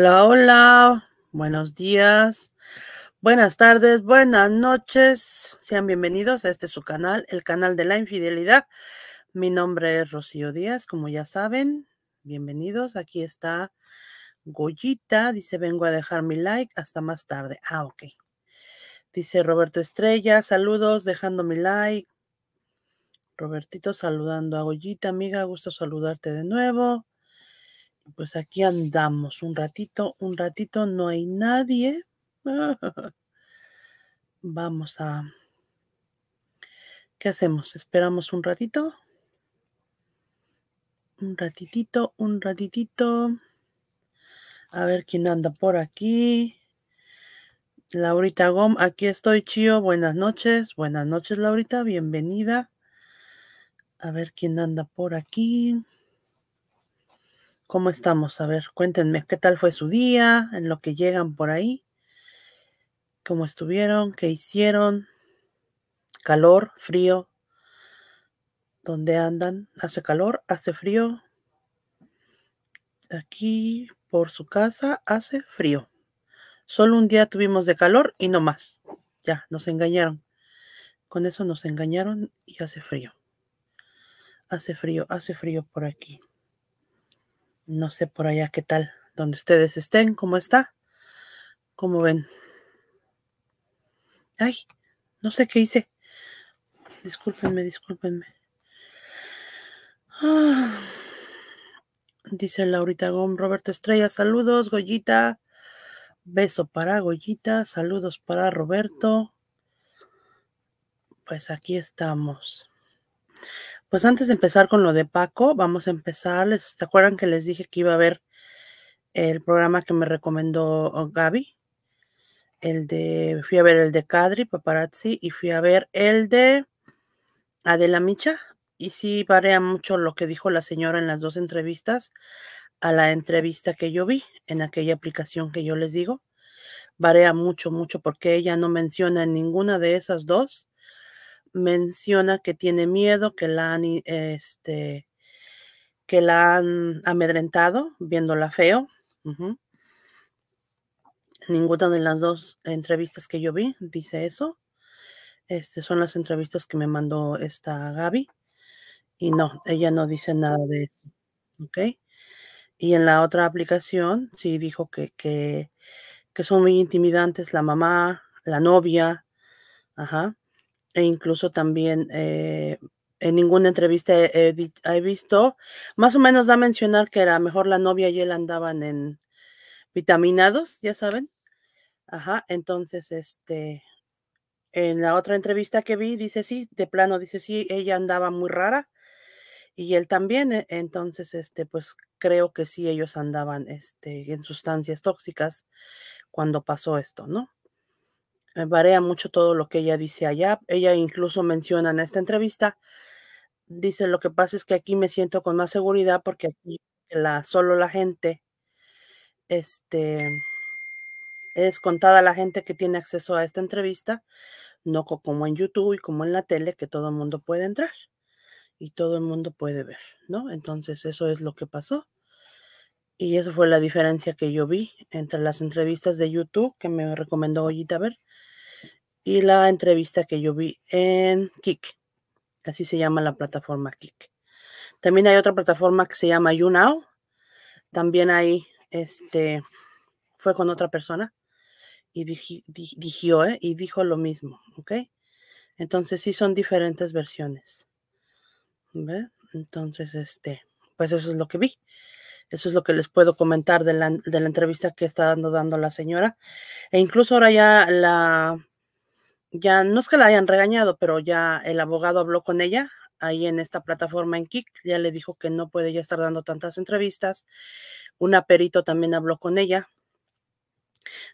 Hola, hola, buenos días, buenas tardes, buenas noches. Sean bienvenidos a este su canal, el canal de la infidelidad. Mi nombre es Rocío Díaz, como ya saben, bienvenidos. Aquí está Goyita, dice vengo a dejar mi like hasta más tarde. Ah, ok. Dice Roberto Estrella, saludos, dejando mi like. Robertito saludando a Goyita, amiga, gusto saludarte de nuevo pues aquí andamos un ratito, un ratito, no hay nadie. Vamos a... ¿Qué hacemos? ¿Esperamos un ratito? Un ratitito, un ratito A ver quién anda por aquí. Laurita Gom, aquí estoy, Chío. Buenas noches. Buenas noches, Laurita. Bienvenida. A ver quién anda por aquí. ¿Cómo estamos? A ver, cuéntenme, ¿qué tal fue su día? En lo que llegan por ahí. ¿Cómo estuvieron? ¿Qué hicieron? ¿Calor? ¿Frío? ¿Dónde andan? ¿Hace calor? ¿Hace frío? Aquí por su casa hace frío. Solo un día tuvimos de calor y no más. Ya, nos engañaron. Con eso nos engañaron y hace frío. Hace frío, hace frío por aquí. No sé por allá qué tal, donde ustedes estén, cómo está, cómo ven. Ay, no sé qué hice. Discúlpenme, discúlpenme. Ah, dice Laurita Gom, Roberto Estrella, saludos, Goyita. Beso para Goyita, saludos para Roberto. Pues aquí estamos. Pues antes de empezar con lo de Paco, vamos a empezar. ¿Se acuerdan que les dije que iba a ver el programa que me recomendó Gaby? El de, fui a ver el de Cadri, Paparazzi, y fui a ver el de Adela Micha. Y sí varía mucho lo que dijo la señora en las dos entrevistas a la entrevista que yo vi en aquella aplicación que yo les digo. Varía mucho, mucho, porque ella no menciona en ninguna de esas dos menciona que tiene miedo, que la han, este, que la han amedrentado viéndola feo. Ninguna de las dos entrevistas que yo vi dice eso. Este, son las entrevistas que me mandó esta Gaby. Y no, ella no dice nada de eso. ¿Ok? Y en la otra aplicación sí dijo que, que, que son muy intimidantes la mamá, la novia. Ajá e incluso también eh, en ninguna entrevista he, visto, más o menos da a mencionar que era mejor la novia y él andaban en vitaminados, ya saben. Ajá, entonces, este, en la otra entrevista que vi, dice sí, de plano, dice sí, ella andaba muy rara y él también, e-, entonces, este, pues creo que sí, ellos andaban, este, en sustancias tóxicas cuando pasó esto, ¿no? varía mucho todo lo que ella dice allá. Ella incluso menciona en esta entrevista, dice, lo que pasa es que aquí me siento con más seguridad porque aquí la, solo la gente, este, es contada la gente que tiene acceso a esta entrevista, no como en YouTube y como en la tele, que todo el mundo puede entrar y todo el mundo puede ver, ¿no? Entonces eso es lo que pasó. Y eso fue la diferencia que yo vi entre las entrevistas de YouTube que me recomendó Ollita ver y la entrevista que yo vi en Kik. Así se llama la plataforma Kik. También hay otra plataforma que se llama YouNow. También ahí este, fue con otra persona y, dijo, ¿eh? y dijo lo mismo, ¿ok? Entonces sí son diferentes versiones. Entonces, este, pues eso es lo que vi. Eso es lo que les puedo comentar de la, de la entrevista que está dando, dando la señora. E incluso ahora ya la, ya no es que la hayan regañado, pero ya el abogado habló con ella ahí en esta plataforma en Kik, ya le dijo que no puede ya estar dando tantas entrevistas. Un perito también habló con ella.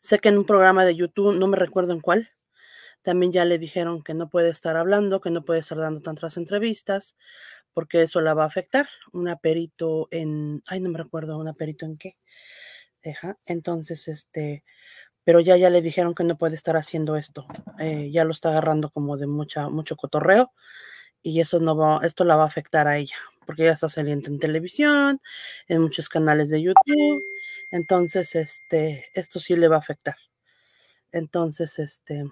Sé que en un programa de YouTube, no me recuerdo en cuál, también ya le dijeron que no puede estar hablando, que no puede estar dando tantas entrevistas, porque eso la va a afectar. Un perito en, ay, no me recuerdo, ¿un perito en qué. Deja, Entonces, este, pero ya ya le dijeron que no puede estar haciendo esto. Eh, ya lo está agarrando como de mucha mucho cotorreo y eso no esto la va a afectar a ella, porque ya está saliendo en televisión, en muchos canales de YouTube, entonces este esto sí le va a afectar. Entonces este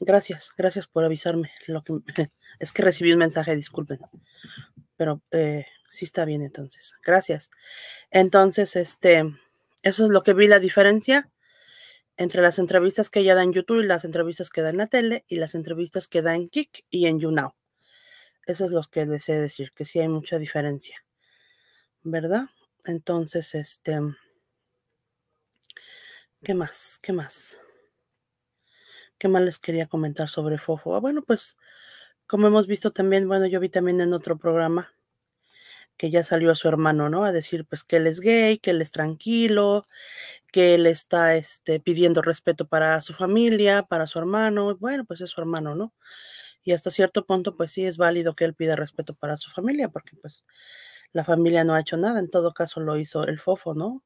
gracias, gracias por avisarme. Lo que es que recibí un mensaje, disculpen, pero eh, sí está bien entonces. Gracias. Entonces este eso es lo que vi la diferencia entre las entrevistas que ella da en YouTube y las entrevistas que da en la tele y las entrevistas que da en Kik y en YouNow. Eso es lo que deseo decir, que sí hay mucha diferencia, ¿verdad? Entonces, este, ¿qué más? ¿Qué más? ¿Qué más les quería comentar sobre Fofo? Ah, bueno, pues, como hemos visto también, bueno, yo vi también en otro programa que ya salió a su hermano, ¿no? A decir, pues, que él es gay, que él es tranquilo, que él está este, pidiendo respeto para su familia, para su hermano. Bueno, pues es su hermano, ¿no? Y hasta cierto punto, pues sí es válido que él pida respeto para su familia, porque pues la familia no ha hecho nada, en todo caso lo hizo el fofo, ¿no?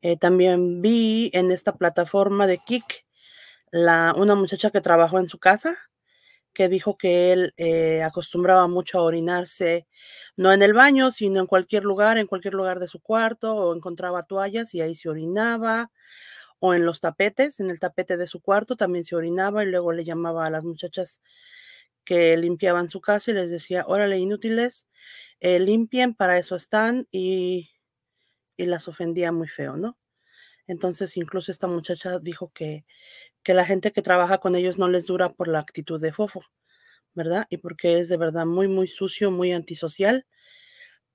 Eh, también vi en esta plataforma de Kik la, una muchacha que trabajó en su casa que dijo que él eh, acostumbraba mucho a orinarse, no en el baño, sino en cualquier lugar, en cualquier lugar de su cuarto, o encontraba toallas y ahí se orinaba, o en los tapetes, en el tapete de su cuarto también se orinaba y luego le llamaba a las muchachas que limpiaban su casa y les decía, órale, inútiles, eh, limpien, para eso están, y, y las ofendía muy feo, ¿no? Entonces, incluso esta muchacha dijo que que la gente que trabaja con ellos no les dura por la actitud de fofo, ¿verdad? Y porque es de verdad muy, muy sucio, muy antisocial,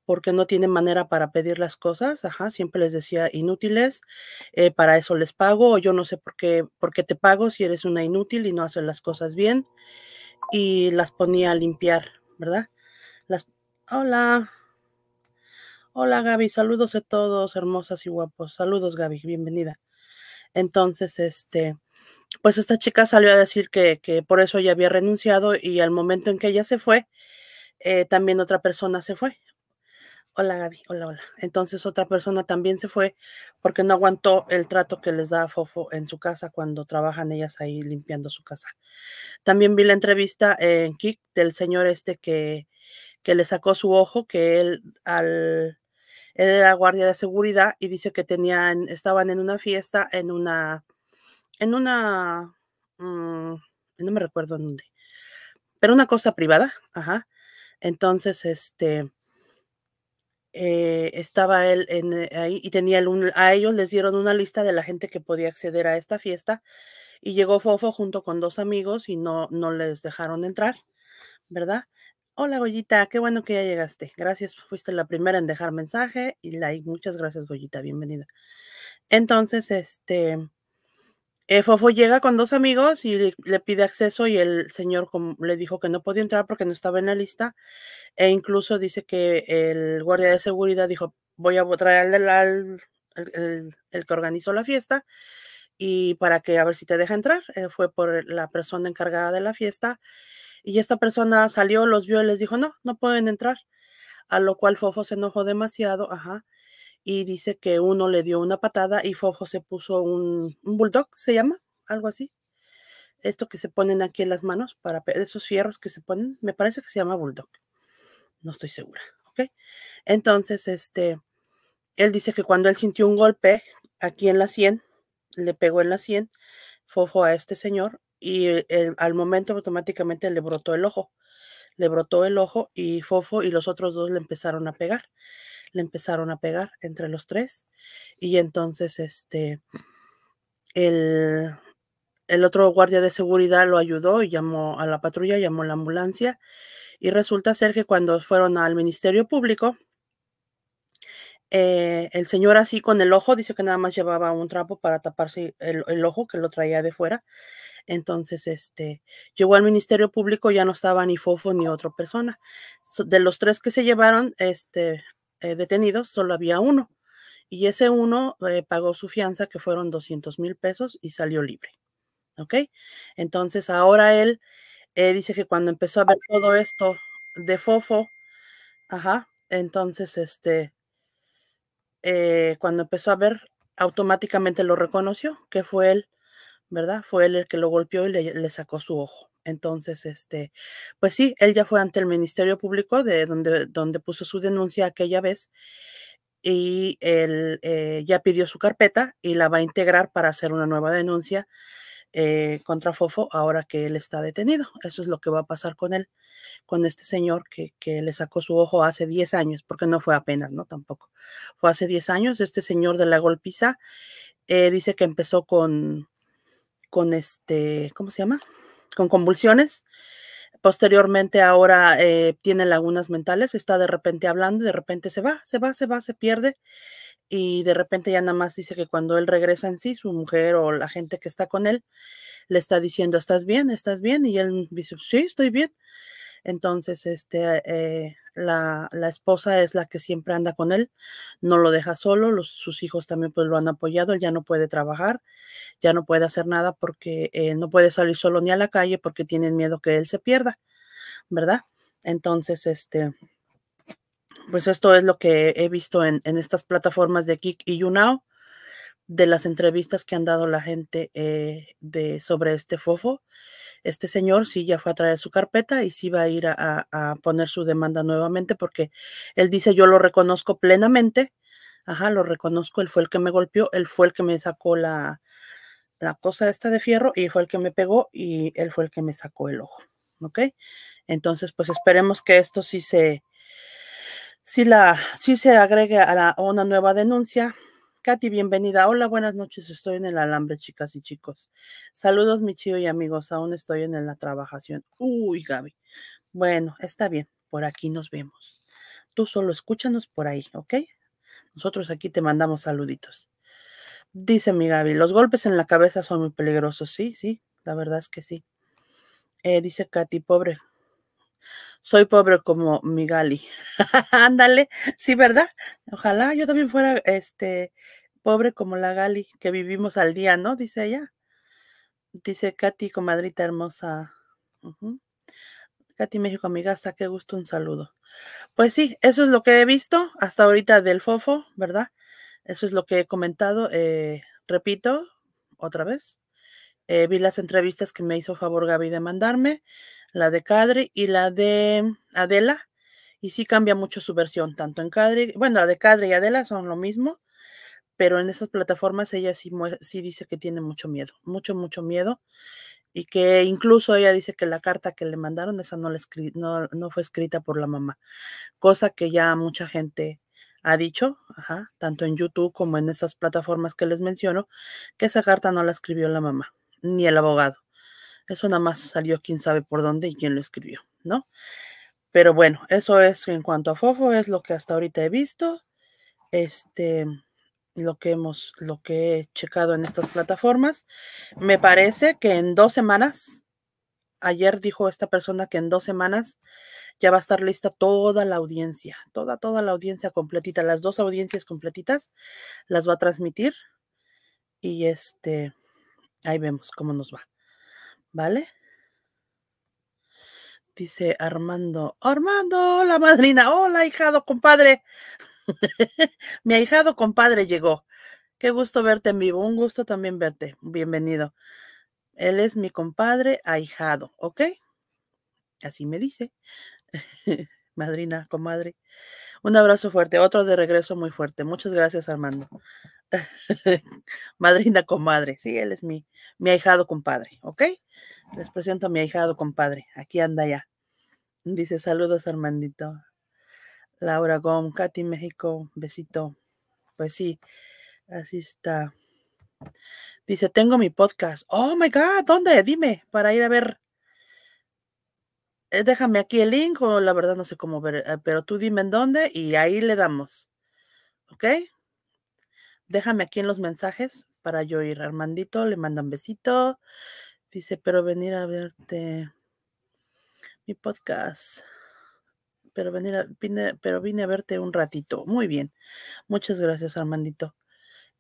porque no tiene manera para pedir las cosas, ajá, siempre les decía inútiles, eh, para eso les pago, o yo no sé por qué, por qué te pago si eres una inútil y no haces las cosas bien, y las ponía a limpiar, ¿verdad? Las, hola, hola Gaby, saludos a todos, hermosas y guapos, saludos Gaby, bienvenida. Entonces, este, pues esta chica salió a decir que, por eso ella había renunciado y al momento en que ella se fue, eh, también otra persona se fue. Hola Gaby, hola, hola. Entonces otra persona también se fue porque no aguantó el trato que les da Fofo en su casa cuando trabajan ellas ahí limpiando su casa. También vi la entrevista en Kik del señor este que, que le sacó su ojo, que él al él era guardia de seguridad y dice que tenían, estaban en una fiesta en una en una, mm, no me recuerdo dónde, pero una cosa privada, ajá. Entonces, este, eh, estaba él eh, ahí y tenía a ellos les dieron una lista de la gente que podía acceder a esta fiesta y llegó Fofo junto con dos amigos y no, no les dejaron entrar, ¿verdad? Hola Goyita, qué bueno que ya llegaste. Gracias, fuiste la primera en dejar mensaje y like. Muchas gracias Goyita, bienvenida. Entonces, este, eh, Fofo llega con dos amigos y le, pide acceso y el señor le dijo que no podía entrar porque no estaba en la lista e incluso dice que el guardia de seguridad dijo voy a traer al, el, que organizó la fiesta y para que a ver si te deja entrar. Eh, fue por la persona encargada de la fiesta y esta persona salió, los vio y les dijo no, no pueden entrar. A lo cual Fofo se enojó demasiado, ajá, y dice que uno le dio una patada y Fofo se puso un, bulldog, se llama, algo así. Esto que se ponen aquí en las manos, para esos fierros que se ponen, me parece que se llama bulldog. No estoy segura, ¿ok? Entonces, este, él dice que cuando él sintió un golpe aquí en la sien, le pegó en la sien, Fofo a este señor y al momento automáticamente le brotó el ojo. Le brotó el ojo y Fofo y los otros dos le empezaron a pegar le empezaron a pegar entre los tres. Y entonces, este, el, otro guardia de seguridad lo ayudó y llamó a la patrulla, llamó a la ambulancia. Y resulta ser que cuando fueron al Ministerio Público, eh, el señor así con el ojo, dice que nada más llevaba un trapo para taparse el, ojo que lo traía de fuera. Entonces, este, llegó al Ministerio Público, ya no estaba ni Fofo ni otra persona. de los tres que se llevaron, este, eh, detenidos solo había uno y ese uno eh, pagó su fianza que fueron 200 mil pesos y salió libre. ¿Ok? Entonces ahora él eh, dice que cuando empezó a ver todo esto de fofo, ajá, entonces este, cuando empezó a ver, automáticamente lo reconoció, que fue él, ¿verdad? Fue él el que lo golpeó y le sacó su ojo. Entonces, este, pues sí, él ya fue ante el Ministerio Público de donde, donde puso su denuncia aquella vez y él eh, ya pidió su carpeta y la va a integrar para hacer una nueva denuncia eh, contra Fofo ahora que él está detenido. Eso es lo que va a pasar con él, con este señor que, le sacó su ojo hace 10 años, porque no fue apenas, ¿no? Tampoco. Fue hace 10 años, este señor de la golpiza eh, dice que empezó con, con este, ¿cómo se llama? con convulsiones. Posteriormente ahora eh, tiene lagunas mentales, está de repente hablando, de repente se va, se va, se va, se pierde y de repente ya nada más dice que cuando él regresa en sí, su mujer o la gente que está con él le está diciendo, ¿estás bien? ¿Estás bien? Y él dice, sí, estoy bien. Entonces, este, eh, la, esposa es la que siempre anda con él, no lo deja solo, los, sus hijos también pues lo han apoyado, él ya no puede trabajar, ya no puede hacer nada porque eh, no puede salir solo ni a la calle porque tienen miedo que él se pierda, ¿verdad? Entonces, este, pues esto es lo que he visto en, estas plataformas de Kik y YouNow, de las entrevistas que han dado la gente eh, de, sobre este fofo este señor sí ya fue a traer su carpeta y sí va a ir a, poner su demanda nuevamente porque él dice yo lo reconozco plenamente, ajá, lo reconozco, él fue el que me golpeó, él fue el que me sacó la, la cosa esta de fierro y fue el que me pegó y él fue el que me sacó el ojo, ¿ok? Entonces, pues esperemos que esto sí se, sí la, sí se agregue a, a una nueva denuncia Katy, bienvenida. Hola, buenas noches. Estoy en el alambre, chicas y chicos. Saludos, mi chido y amigos. Aún estoy en la trabajación. Uy, Gaby. Bueno, está bien. Por aquí nos vemos. Tú solo escúchanos por ahí, ¿ok? Nosotros aquí te mandamos saluditos. Dice mi Gaby, los golpes en la cabeza son muy peligrosos. Sí, sí, la verdad es que sí. Eh, dice Katy, pobre soy pobre como mi Gali. Ándale, sí, ¿verdad? Ojalá yo también fuera este pobre como la Gali, que vivimos al día, ¿no? Dice ella. Dice Katy, comadrita hermosa. Katy México, amigaza, qué gusto, un saludo. Pues sí, eso es lo que he visto hasta ahorita del fofo, ¿verdad? Eso es lo que he comentado. Eh, repito, otra vez. Eh, vi las entrevistas que me hizo favor Gaby de mandarme la de Cadre y la de Adela. Y sí cambia mucho su versión, tanto en Cadre, bueno, la de Cadre y Adela son lo mismo, pero en esas plataformas ella sí, sí dice que tiene mucho miedo, mucho, mucho miedo. Y que incluso ella dice que la carta que le mandaron, esa no, la fue escrita por la mamá, cosa que ya mucha gente ha dicho, tanto en YouTube como en esas plataformas que les menciono, que esa carta no la escribió la mamá, ni el abogado. Eso nada más salió quién sabe por dónde y quién lo escribió, ¿no? Pero bueno, eso es en cuanto a Fofo, es lo que hasta ahorita he visto. Este, lo que hemos, lo que he checado en estas plataformas. Me parece que en dos semanas, ayer dijo esta persona que en dos semanas ya va a estar lista toda la audiencia, toda, toda la audiencia completita, las dos audiencias completitas las va a transmitir. Y este, ahí vemos cómo nos va. ¿Vale? Dice Armando, Armando, la madrina, hola ahijado, compadre. Mi ahijado, compadre, llegó. Qué gusto verte en vivo, un gusto también verte. Bienvenido. Él es mi compadre ahijado, ¿ok? Así me dice. Madrina, comadre. Un abrazo fuerte, otro de regreso muy fuerte. Muchas gracias, Armando. Madrina comadre, sí, él es mi, mi ahijado compadre, ¿ok? Les presento a mi ahijado compadre, aquí anda ya. Dice, saludos, Armandito. Laura Gom, Katy, México, besito. Pues sí, así está. Dice, tengo mi podcast. Oh my God, ¿dónde? Dime, para ir a ver eh, déjame aquí el link o la verdad no sé cómo ver, eh, pero tú dime en dónde y ahí le damos. ¿Ok? Déjame aquí en los mensajes para yo ir. Armandito le mandan besito. Dice, pero venir a verte mi podcast. Pero, venir vine, pero vine a verte un ratito. Muy bien. Muchas gracias, Armandito.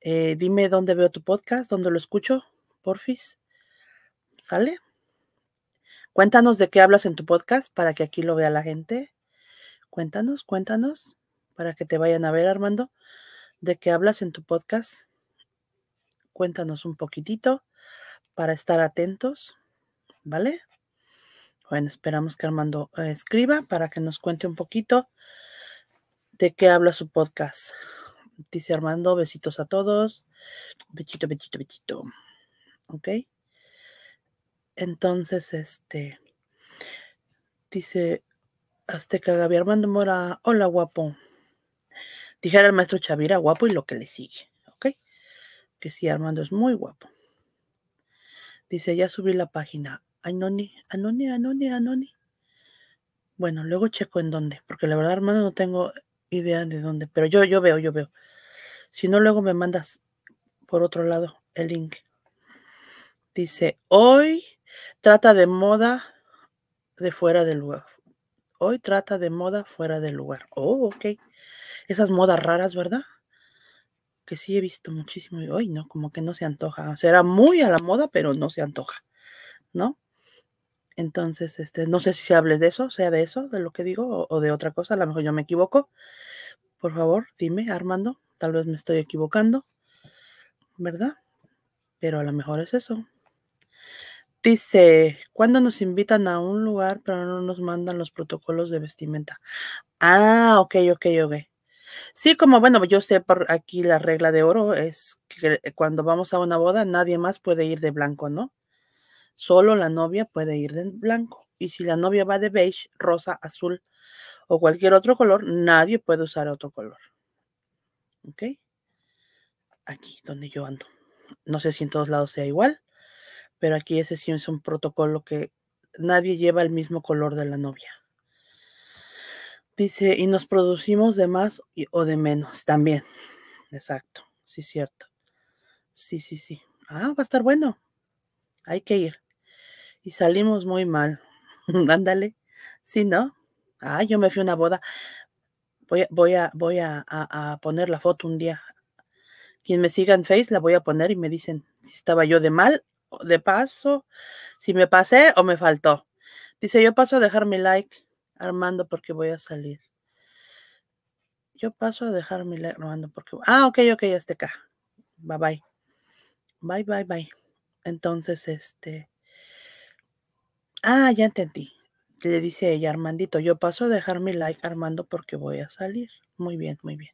Eh, dime dónde veo tu podcast, dónde lo escucho, porfis. ¿Sale? Cuéntanos de qué hablas en tu podcast para que aquí lo vea la gente. Cuéntanos, cuéntanos, para que te vayan a ver, Armando, de qué hablas en tu podcast. Cuéntanos un poquitito para estar atentos, ¿vale? Bueno, esperamos que Armando eh, escriba para que nos cuente un poquito de qué habla su podcast. Dice Armando, besitos a todos. Besito, besito, besito. ¿Ok? Entonces, este, dice Azteca Gaby Armando Mora, hola guapo. Dijera el maestro Chavira, guapo y lo que le sigue, ¿ok? Que sí, Armando es muy guapo. Dice, ya subí la página. Anoni, Anoni, Anoni, Anoni. Bueno, luego checo en dónde, porque la verdad, Armando, no tengo idea de dónde, pero yo, yo veo, yo veo. Si no, luego me mandas por otro lado el link. Dice, hoy Trata de moda de fuera del lugar. Hoy trata de moda fuera del lugar. Oh, ok. Esas modas raras, ¿verdad? Que sí he visto muchísimo y hoy, ¿no? Como que no se antoja. Será muy a la moda, pero no se antoja, ¿no? Entonces, este, no sé si se hable de eso, sea de eso, de lo que digo, o de otra cosa. A lo mejor yo me equivoco. Por favor, dime, Armando. Tal vez me estoy equivocando, ¿verdad? Pero a lo mejor es eso. Dice, ¿cuándo nos invitan a un lugar pero no nos mandan los protocolos de vestimenta? Ah, ok, ok, ok. Sí, como bueno, yo sé por aquí la regla de oro es que cuando vamos a una boda nadie más puede ir de blanco, ¿no? Solo la novia puede ir de blanco. Y si la novia va de beige, rosa, azul o cualquier otro color, nadie puede usar otro color. ¿Ok? Aquí donde yo ando. No sé si en todos lados sea igual, pero aquí ese sí es un protocolo que nadie lleva el mismo color de la novia. Dice, y nos producimos de más o de menos también. Exacto, sí, cierto. Sí, sí, sí. Ah, va a estar bueno. Hay que ir. Y salimos muy mal. Ándale. Sí, ¿no? Ah, yo me fui a una boda. Voy, a, voy, a, a, poner la foto un día. Quien me siga en Face la voy a poner y me dicen si estaba yo de mal de paso, si me pasé o me faltó. Dice, yo paso a dejar mi like, Armando, porque voy a salir. Yo paso a dejar mi like, Armando, porque... Ah, ok, ok, ya está acá. Bye, bye. Bye, bye, bye. Entonces, este... Ah, ya entendí. Le dice ella, Armandito, yo paso a dejar mi like, Armando, porque voy a salir. Muy bien, muy bien.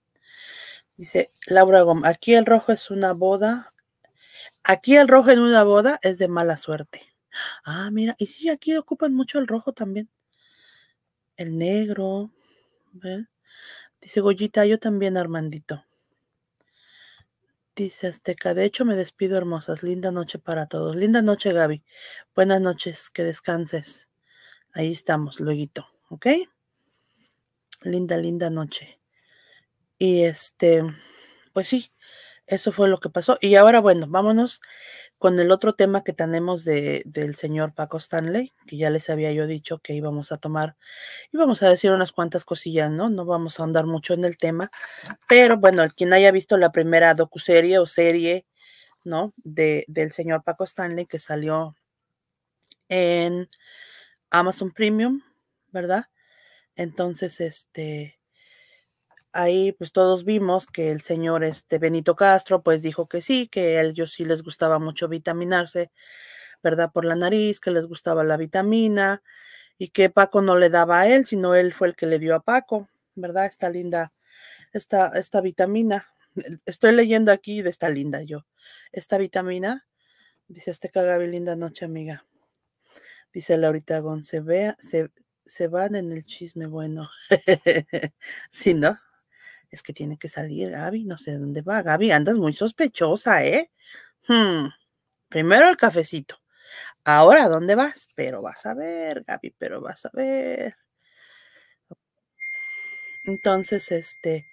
Dice Laura Gómez, aquí el rojo es una boda Aquí el rojo en una boda es de mala suerte. Ah, mira, y sí, aquí ocupan mucho el rojo también. El negro. Dice Goyita, yo también, Armandito. Dice Azteca, de hecho me despido, hermosas. Linda noche para todos. Linda noche, Gaby. Buenas noches, que descanses. Ahí estamos, luego, ¿ok? Linda, linda noche. Y este, pues sí, eso fue lo que pasó. Y ahora, bueno, vámonos con el otro tema que tenemos del señor Paco Stanley, que ya les había yo dicho que íbamos a tomar, íbamos a decir unas cuantas cosillas, ¿no? No vamos a ahondar mucho en el tema, pero bueno, quien haya visto la primera docuserie o serie, ¿no? De, del señor Paco Stanley que salió en Amazon Premium, ¿verdad? Entonces, este, ahí pues todos vimos que el señor este Benito Castro pues dijo que sí, que a ellos sí les gustaba mucho vitaminarse, ¿verdad? Por la nariz, que les gustaba la vitamina y que Paco no le daba a él, sino él fue el que le dio a Paco, ¿verdad? Esta linda, esta, esta vitamina. Estoy leyendo aquí de esta linda yo. Esta vitamina, dice este cagabi linda noche, amiga. Dice Laurita Gon, se, vea se, se van en el chisme bueno. sí, ¿no? es que tiene que salir Gaby, no sé dónde va. Gaby, andas muy sospechosa, ¿eh? Hmm, primero el cafecito. Ahora, ¿dónde vas? Pero vas a ver, Gaby, pero vas a ver. Entonces, este,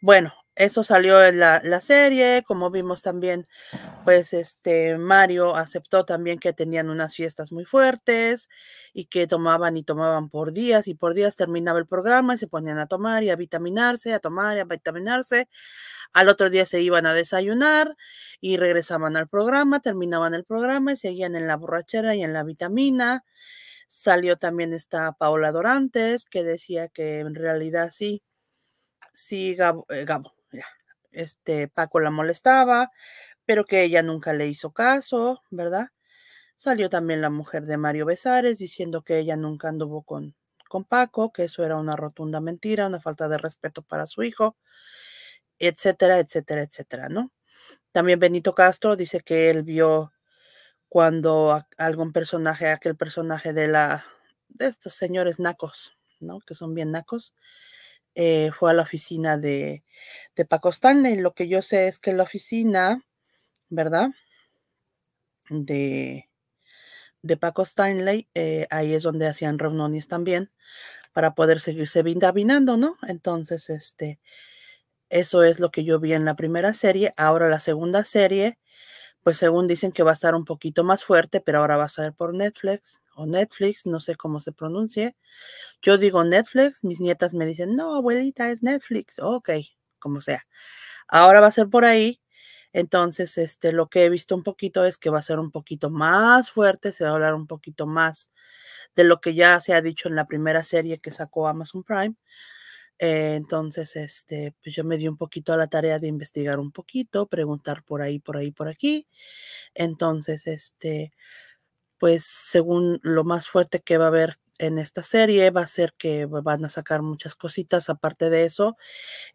bueno, eso salió en la, serie, como vimos también, pues este Mario aceptó también que tenían unas fiestas muy fuertes y que tomaban y tomaban por días y por días terminaba el programa y se ponían a tomar y a vitaminarse, a tomar y a vitaminarse. Al otro día se iban a desayunar y regresaban al programa, terminaban el programa y seguían en la borrachera y en la vitamina. Salió también esta Paola Dorantes que decía que en realidad sí, sí, eh, Gabo este Paco la molestaba, pero que ella nunca le hizo caso, ¿verdad? Salió también la mujer de Mario Besares diciendo que ella nunca anduvo con, con Paco, que eso era una rotunda mentira, una falta de respeto para su hijo, etcétera, etcétera, etcétera, ¿no? También Benito Castro dice que él vio cuando algún personaje, aquel personaje de la de estos señores nacos, ¿no? Que son bien nacos, eh, fue a la oficina de, de Paco Stanley. Lo que yo sé es que la oficina, ¿verdad? De, de Paco Stanley, eh, ahí es donde hacían reuniones también para poder seguirse vindavinando, ¿no? Entonces, este, eso es lo que yo vi en la primera serie. Ahora la segunda serie pues según dicen que va a estar un poquito más fuerte, pero ahora va a ser por Netflix o Netflix, no sé cómo se pronuncie. Yo digo Netflix, mis nietas me dicen, no, abuelita, es Netflix, ok, como sea. Ahora va a ser por ahí. Entonces, este, lo que he visto un poquito es que va a ser un poquito más fuerte, se va a hablar un poquito más de lo que ya se ha dicho en la primera serie que sacó Amazon Prime, eh, entonces, este, pues yo me di un poquito a la tarea de investigar un poquito, preguntar por ahí, por ahí, por aquí. Entonces, este, pues según lo más fuerte que va a haber en esta serie va a ser que van a sacar muchas cositas aparte de eso.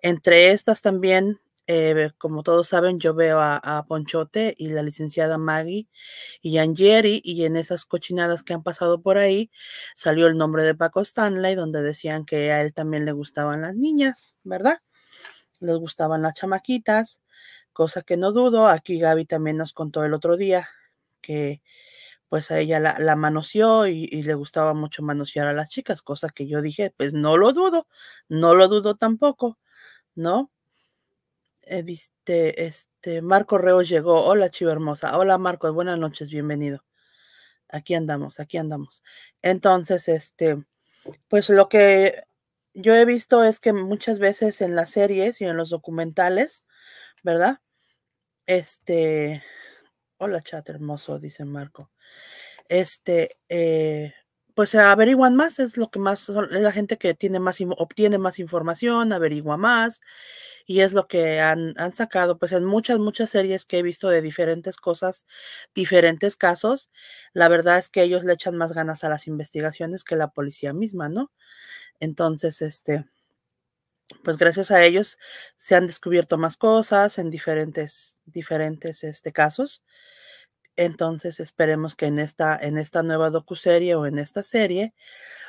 Entre estas también eh, como todos saben, yo veo a, Ponchote y la licenciada Maggie y Angieri, y en esas cochinadas que han pasado por ahí salió el nombre de Paco Stanley, donde decían que a él también le gustaban las niñas, ¿verdad? Les gustaban las chamaquitas, cosa que no dudo. Aquí Gaby también nos contó el otro día que pues a ella la, manoseó y, y, le gustaba mucho manosear a las chicas, cosa que yo dije, pues no lo dudo, no lo dudo tampoco, ¿no? Eh, este, Marco Reo llegó. Hola, Chiva Hermosa. Hola, Marco. Buenas noches, bienvenido. Aquí andamos, aquí andamos. Entonces, este, pues lo que yo he visto es que muchas veces en las series y en los documentales, ¿verdad? Este, hola chat hermoso, dice Marco. Este, eh, pues averiguan más, es lo que más, es la gente que tiene más, obtiene más información, averigua más, y es lo que han, han, sacado, pues en muchas, muchas series que he visto de diferentes cosas, diferentes casos, la verdad es que ellos le echan más ganas a las investigaciones que la policía misma, ¿no? Entonces, este, pues gracias a ellos se han descubierto más cosas en diferentes, diferentes, este, casos. Entonces esperemos que en esta, en esta nueva docuserie o en esta serie,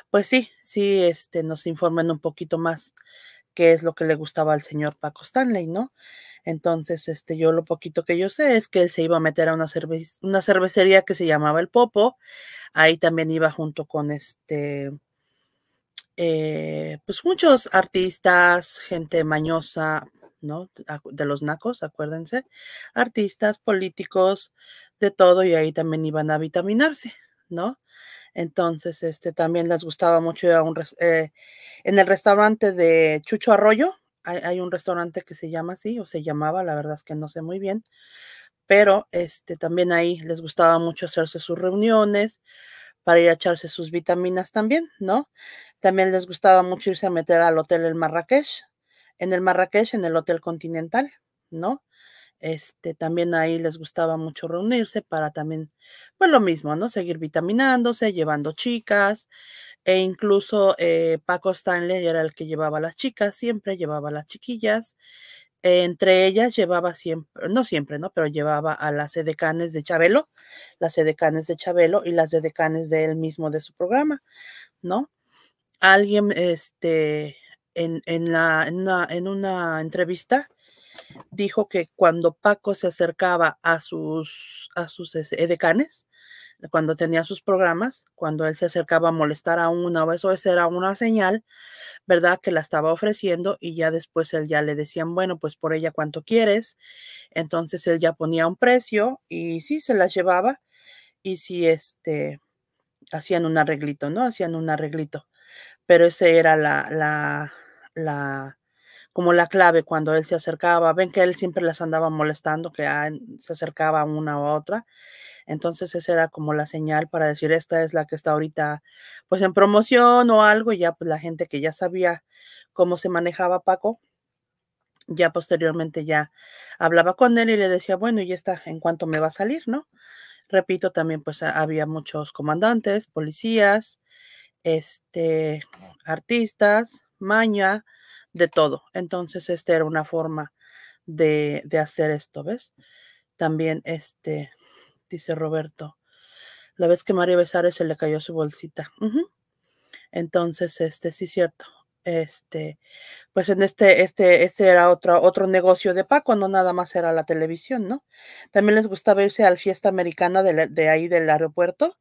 pues sí, sí este, nos informen un poquito más qué es lo que le gustaba al señor Paco Stanley, ¿no? Entonces, este, yo lo poquito que yo sé es que él se iba a meter a una, una cervecería que se llamaba El Popo. Ahí también iba junto con este, eh, pues muchos artistas, gente mañosa, ¿no? De los nacos, acuérdense, artistas, políticos, de todo y ahí también iban a vitaminarse, ¿no? Entonces, este, también les gustaba mucho ir a un, eh, en el restaurante de Chucho Arroyo, hay, un restaurante que se llama así, o se llamaba, la verdad es que no sé muy bien, pero este, también ahí les gustaba mucho hacerse sus reuniones para ir a echarse sus vitaminas también, ¿no? También les gustaba mucho irse a meter al hotel El Marrakech, en el Marrakech, en el Hotel Continental, ¿no? Este, también ahí les gustaba mucho reunirse para también, pues lo mismo, ¿no? Seguir vitaminándose, llevando chicas, e incluso eh, Paco Stanley era el que llevaba a las chicas, siempre llevaba las chiquillas, entre ellas llevaba siempre, no siempre, ¿no? Pero llevaba a las edecanes de Chabelo, las edecanes de Chabelo y las edecanes de él mismo de su programa, ¿no? Alguien, este, en, en, la, en una entrevista, dijo que cuando Paco se acercaba a sus, a sus edecanes, este, cuando tenía sus programas, cuando él se acercaba a molestar a una o eso, era una señal, ¿verdad? Que la estaba ofreciendo y ya después él ya le decían, bueno, pues por ella cuánto quieres. Entonces él ya ponía un precio y sí, se las llevaba y sí, este, hacían un arreglito, ¿no? Hacían un arreglito. Pero esa era la, la, la, como la clave cuando él se acercaba. Ven que él siempre las andaba molestando, que ah, se acercaba una u otra. Entonces esa era como la señal para decir, esta es la que está ahorita pues en promoción o algo, y ya pues la gente que ya sabía cómo se manejaba Paco, ya posteriormente ya hablaba con él y le decía, bueno, y esta en cuanto me va a salir, ¿no? Repito, también pues había muchos comandantes, policías, este, artistas, maña, de todo. Entonces, esta era una forma de, de hacer esto, ¿ves? También, este, dice Roberto, la vez que María Besares se le cayó su bolsita. Entonces, este, sí, cierto. Este, pues en este, este, este era otro, otro negocio de Paco, no nada más era la televisión, ¿no? También les gustaba irse a la fiesta americana de, de ahí del aeropuerto.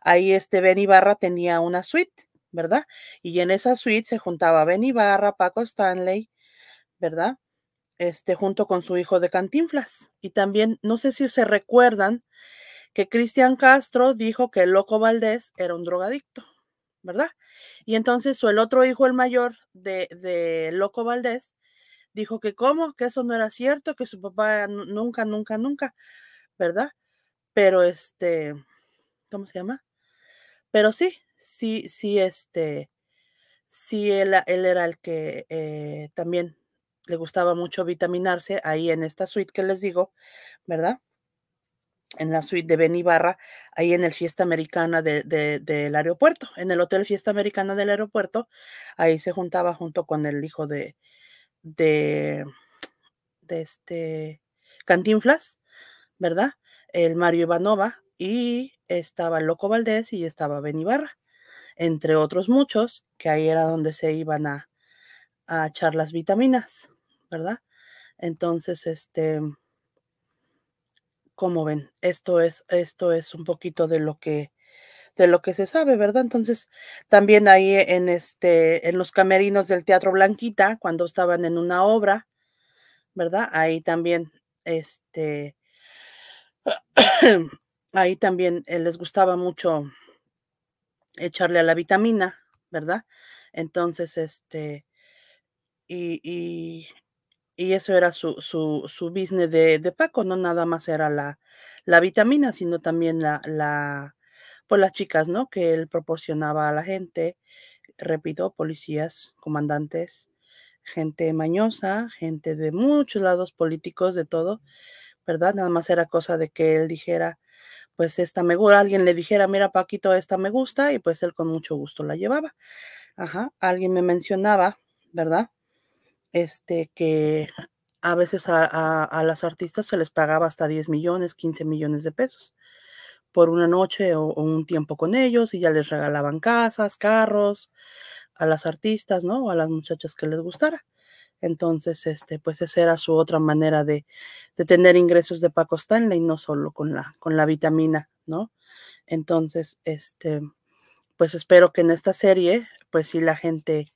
Ahí este Ben Ibarra tenía una suite ¿verdad? Y en esa suite se juntaba Ben Ibarra, Paco Stanley, ¿verdad? Este, junto con su hijo de Cantinflas. Y también, no sé si se recuerdan, que Cristian Castro dijo que loco Valdés era un drogadicto, ¿verdad? Y entonces su el otro hijo, el mayor de, de loco Valdés, dijo que cómo, que eso no era cierto, que su papá nunca, nunca, nunca, ¿verdad? Pero este, ¿cómo se llama? Pero sí, sí, sí, este, sí, él, era el que eh, también le gustaba mucho vitaminarse ahí en esta suite que les digo, ¿verdad? En la suite de Ben Ibarra, ahí en el Fiesta Americana del aeropuerto, en el Hotel Fiesta Americana del aeropuerto, ahí se juntaba junto con el hijo de, de, de este Cantinflas, ¿verdad? El Mario Ivanova y estaba el Loco Valdés y estaba Ben Ibarra entre otros muchos, que ahí era donde se iban a, echar las vitaminas, ¿verdad? Entonces, este, como ven, esto es, esto es un poquito de lo que de lo que se sabe, ¿verdad? Entonces, también ahí en este, en los camerinos del Teatro Blanquita, cuando estaban en una obra, ¿verdad? Ahí también, este, ahí también eh, les gustaba mucho echarle a la vitamina, ¿verdad? Entonces, este, y, y, y eso era su, su, su business de, de, Paco, no nada más era la, la vitamina, sino también la, la, pues las chicas, ¿no? Que él proporcionaba a la gente, repito, policías, comandantes, gente mañosa, gente de muchos lados políticos, de todo, ¿verdad? Nada más era cosa de que él dijera, pues esta me gusta, alguien le dijera, mira Paquito, esta me gusta, y pues él con mucho gusto la llevaba. Ajá, alguien me mencionaba, ¿verdad? Este, que a veces a, a, las artistas se les pagaba hasta 10 millones, 15 millones de pesos por una noche o, un tiempo con ellos y ya les regalaban casas, carros a las artistas, ¿no? O a las muchachas que les gustara. Entonces, este, pues esa era su otra manera de, de tener ingresos de Paco Stanley, no solo con la, con la vitamina, ¿no? Entonces, este, pues espero que en esta serie, pues si la gente,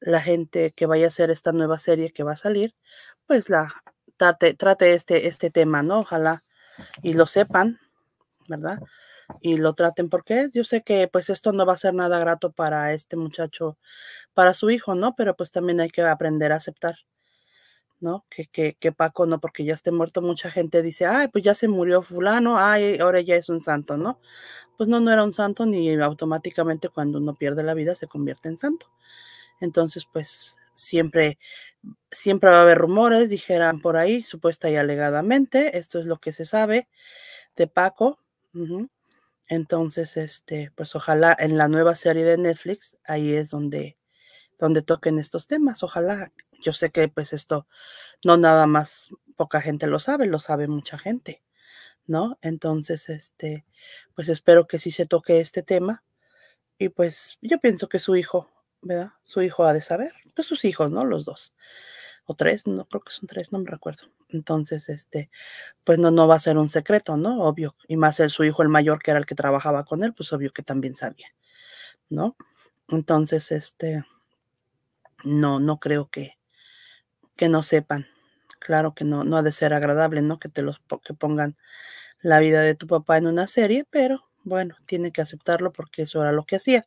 la gente que vaya a hacer esta nueva serie que va a salir, pues la trate, trate este, este tema, ¿no? Ojalá y lo sepan, ¿verdad? y lo traten porque es. Yo sé que pues esto no va a ser nada grato para este muchacho, para su hijo, ¿no? Pero pues también hay que aprender a aceptar, ¿no? Que, que, que Paco no, porque ya esté muerto, mucha gente dice, ay, pues ya se murió fulano, ay, ahora ya es un santo, ¿no? Pues no, no era un santo ni automáticamente cuando uno pierde la vida se convierte en santo. Entonces, pues siempre, siempre va a haber rumores, dijeran por ahí, supuesta y alegadamente, esto es lo que se sabe de Paco. Entonces, este, pues ojalá en la nueva serie de Netflix, ahí es donde, donde toquen estos temas. Ojalá, yo sé que pues esto no nada más poca gente lo sabe, lo sabe mucha gente, ¿no? Entonces, este, pues espero que sí se toque este tema. Y pues yo pienso que su hijo, ¿verdad? Su hijo ha de saber, pues sus hijos, ¿no? Los dos o tres, no creo que son tres, no me recuerdo. Entonces, este, pues no, no va a ser un secreto, ¿no? Obvio. Y más su hijo, el mayor, que era el que trabajaba con él, pues obvio que también sabía, ¿no? Entonces, este, no, no creo que, que no sepan. Claro que no, no ha de ser agradable, ¿no? Que te los que pongan la vida de tu papá en una serie, pero bueno, tiene que aceptarlo porque eso era lo que hacía,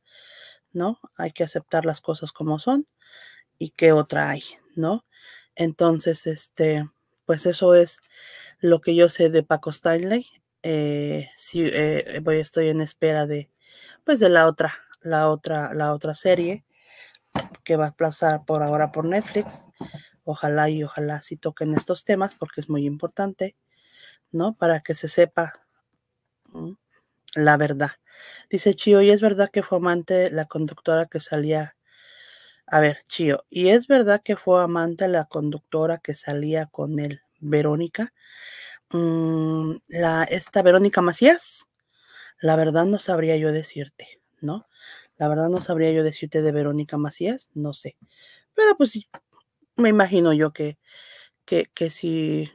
¿no? Hay que aceptar las cosas como son y qué otra hay, ¿no? Entonces, este, pues eso es lo que yo sé de Paco Stanley. Eh, eh, voy, estoy en espera de, pues, de la otra, la otra, la otra serie que va a pasar por ahora por Netflix. Ojalá y ojalá si toquen estos temas porque es muy importante, ¿no? Para que se sepa la verdad. Dice Chio, y es verdad que fue amante la conductora que salía a ver, Chío, ¿y es verdad que fue amante la conductora que salía con él, Verónica? Mm, la, esta Verónica Macías, la verdad no sabría yo decirte, ¿no? La verdad no sabría yo decirte de Verónica Macías, no sé. Pero pues me imagino yo que, que, que si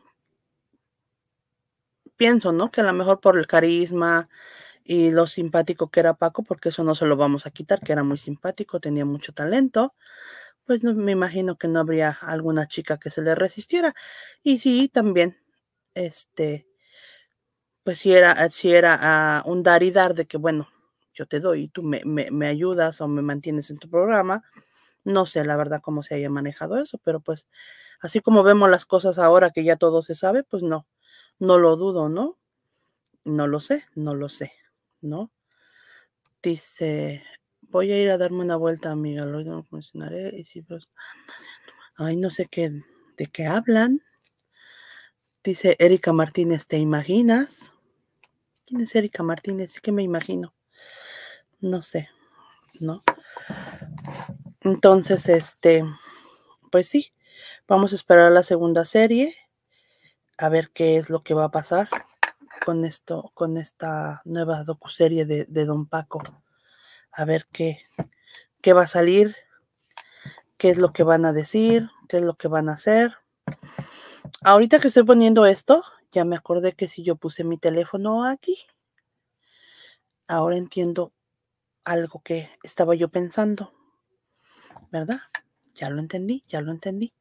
pienso, ¿no? Que a lo mejor por el carisma, y lo simpático que era Paco, porque eso no se lo vamos a quitar, que era muy simpático, tenía mucho talento, pues no, me imagino que no habría alguna chica que se le resistiera. Y sí, también, este, pues si era, ah, si era ah, un dar y dar de que, bueno, yo te doy y tú me ayudas o me mantienes en tu programa. No sé la verdad cómo se haya manejado eso, pero pues así como vemos las cosas ahora que ya todo se sabe, pues no, no lo dudo, ¿no? No lo sé, no lo sé. ¿no? Dice, voy a ir a darme una vuelta, amiga, lo no mencionaré. Y pues, ay, no sé qué, de qué hablan. Dice Erika Martínez, ¿te imaginas? ¿Quién es Erika Martínez? Sí que me imagino. No sé, ¿no? Entonces, este, pues sí, vamos a esperar la segunda serie, a ver qué es lo que va a pasar con esto, con esta nueva docuserie de, de Don Paco. A ver qué, qué va a salir, qué es lo que van a decir, qué es lo que van a hacer. Ahorita que estoy poniendo esto, ya me acordé que si yo puse mi teléfono aquí, ahora entiendo algo que estaba yo pensando, ¿verdad? Ya lo entendí, ya lo entendí.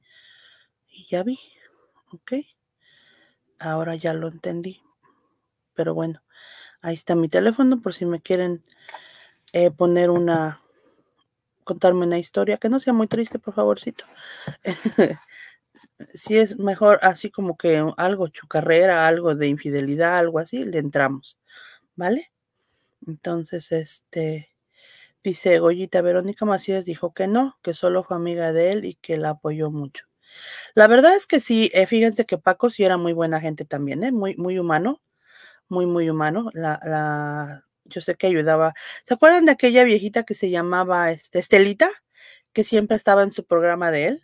Y ya vi, ¿ok? Ahora ya lo entendí pero bueno, ahí está mi teléfono por si me quieren eh, poner una, contarme una historia, que no sea muy triste, por favorcito. si es mejor así como que algo chucarrera, algo de infidelidad, algo así, le entramos, ¿vale? Entonces, este, dice Goyita Verónica Macías dijo que no, que solo fue amiga de él y que la apoyó mucho. La verdad es que sí, eh, fíjense que Paco sí era muy buena gente también, ¿eh? muy, muy humano muy, muy humano. La, la, yo sé que ayudaba. ¿Se acuerdan de aquella viejita que se llamaba este, Estelita? Que siempre estaba en su programa de él,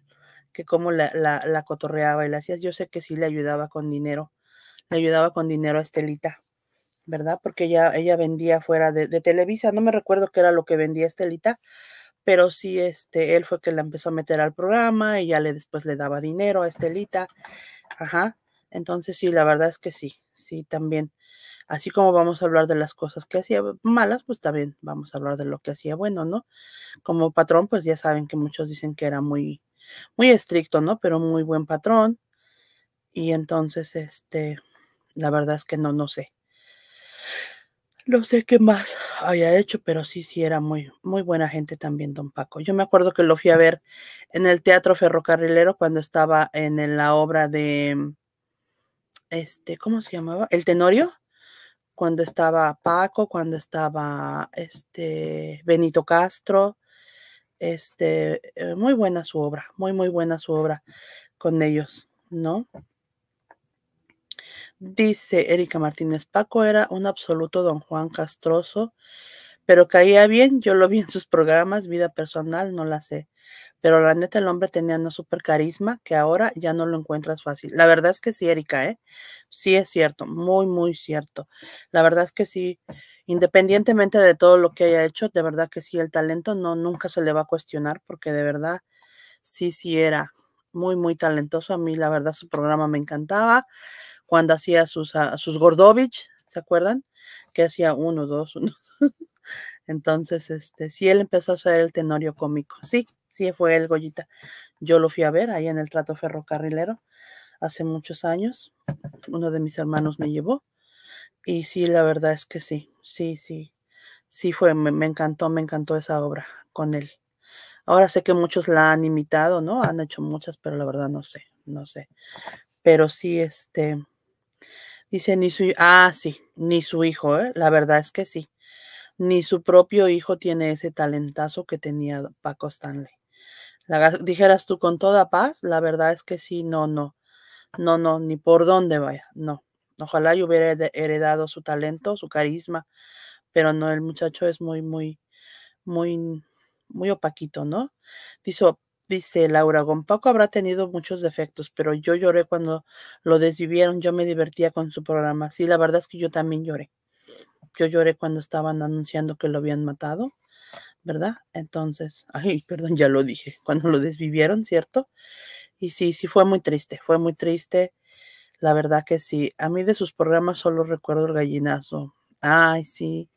que como la, cotorreaba y la hacías. Yo sé que sí le ayudaba con dinero. Le ayudaba con dinero a Estelita, ¿verdad? Porque ella, ella vendía fuera de, Televisa. No me recuerdo qué era lo que vendía Estelita, pero sí, este, él fue que la empezó a meter al programa y ya le después le daba dinero a Estelita. Ajá. Entonces sí, la verdad es que sí, sí, también Así como vamos a hablar de las cosas que hacía malas, pues también vamos a hablar de lo que hacía bueno, ¿no? Como patrón, pues ya saben que muchos dicen que era muy, muy estricto, ¿no? Pero muy buen patrón. Y entonces, este, la verdad es que no, no sé. No sé qué más haya hecho, pero sí, sí era muy, muy buena gente también, don Paco. Yo me acuerdo que lo fui a ver en el Teatro Ferrocarrilero cuando estaba en la obra de, este, ¿cómo se llamaba? El Tenorio cuando estaba Paco, cuando estaba este Benito Castro. Este, eh, muy buena su obra, muy, muy buena su obra con ellos, ¿no? Dice Erika Martínez, Paco era un absoluto don Juan Castroso, pero caía bien, yo lo vi en sus programas, vida personal, no la sé. Pero la neta, el hombre tenía una super carisma que ahora ya no lo encuentras fácil. La verdad es que sí, Erika, ¿eh? Sí es cierto, muy, muy cierto. La verdad es que sí, independientemente de todo lo que haya hecho, de verdad que sí, el talento no, nunca se le va a cuestionar porque de verdad sí, sí era muy, muy talentoso. A mí, la verdad, su programa me encantaba. Cuando hacía sus, ah, sus Gordovich, ¿se acuerdan? Que hacía uno, dos, uno. Entonces, este, sí, él empezó a ser el tenorio cómico, sí, Sí, fue el Goyita. Yo lo fui a ver ahí en el trato ferrocarrilero hace muchos años. Uno de mis hermanos me llevó. Y sí, la verdad es que sí, sí, sí, sí fue, me, encantó, me encantó esa obra con él. Ahora sé que muchos la han imitado, ¿no? Han hecho muchas, pero la verdad no sé, no sé. Pero sí, este, dice ni su, ah, sí, ni su hijo, ¿eh? La verdad es que sí. Ni su propio hijo tiene ese talentazo que tenía Paco Stanley dijeras tú con toda paz, la verdad es que sí, no, no, no, no, ni por dónde vaya, no. Ojalá yo hubiera heredado su talento, su carisma, pero no, el muchacho es muy, muy, muy, muy opaquito, ¿no? Dice, dice Laura, paco habrá tenido muchos defectos, pero yo lloré cuando lo desvivieron, yo me divertía con su programa. Sí, la verdad es que yo también lloré. Yo lloré cuando estaban anunciando que lo habían matado. ¿verdad? Entonces, ay, perdón, ya lo dije, cuando lo desvivieron, ¿cierto? Y sí, sí fue muy triste, fue muy triste, la verdad que sí. A mí de sus programas solo recuerdo el gallinazo. Ay, sí.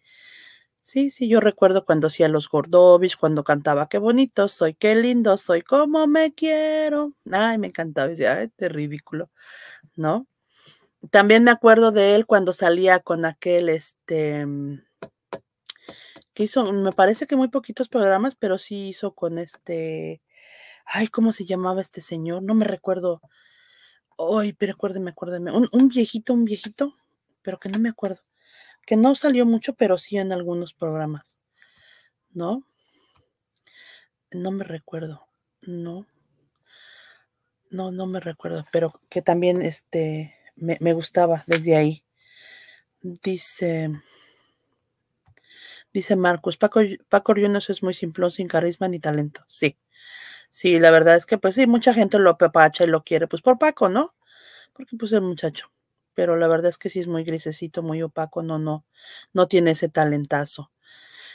Sí, sí, yo recuerdo cuando hacía los Gordovich, cuando cantaba Qué bonito soy, qué lindo soy, cómo me quiero. Ay, me encantaba, decía, este ridículo, ¿no? También me acuerdo de él cuando salía con aquel, este, mm, hizo, me parece que muy poquitos programas, pero sí hizo con este, ay, ¿cómo se llamaba este señor? No me recuerdo. Ay, pero acuérdeme, acuérdeme. Un, un, viejito, un viejito, pero que no me acuerdo. Que no salió mucho, pero sí en algunos programas. ¿No? No me recuerdo. No. No, no me recuerdo, pero que también este me, me gustaba desde ahí. Dice. Dice Marcus, Paco, Paco es muy simplón, sin carisma ni talento. Sí, sí, la verdad es que pues sí, mucha gente lo pepacha y lo quiere, pues por Paco, ¿no? Porque pues el muchacho, pero la verdad es que sí es muy grisecito, muy opaco, no, no, no tiene ese talentazo.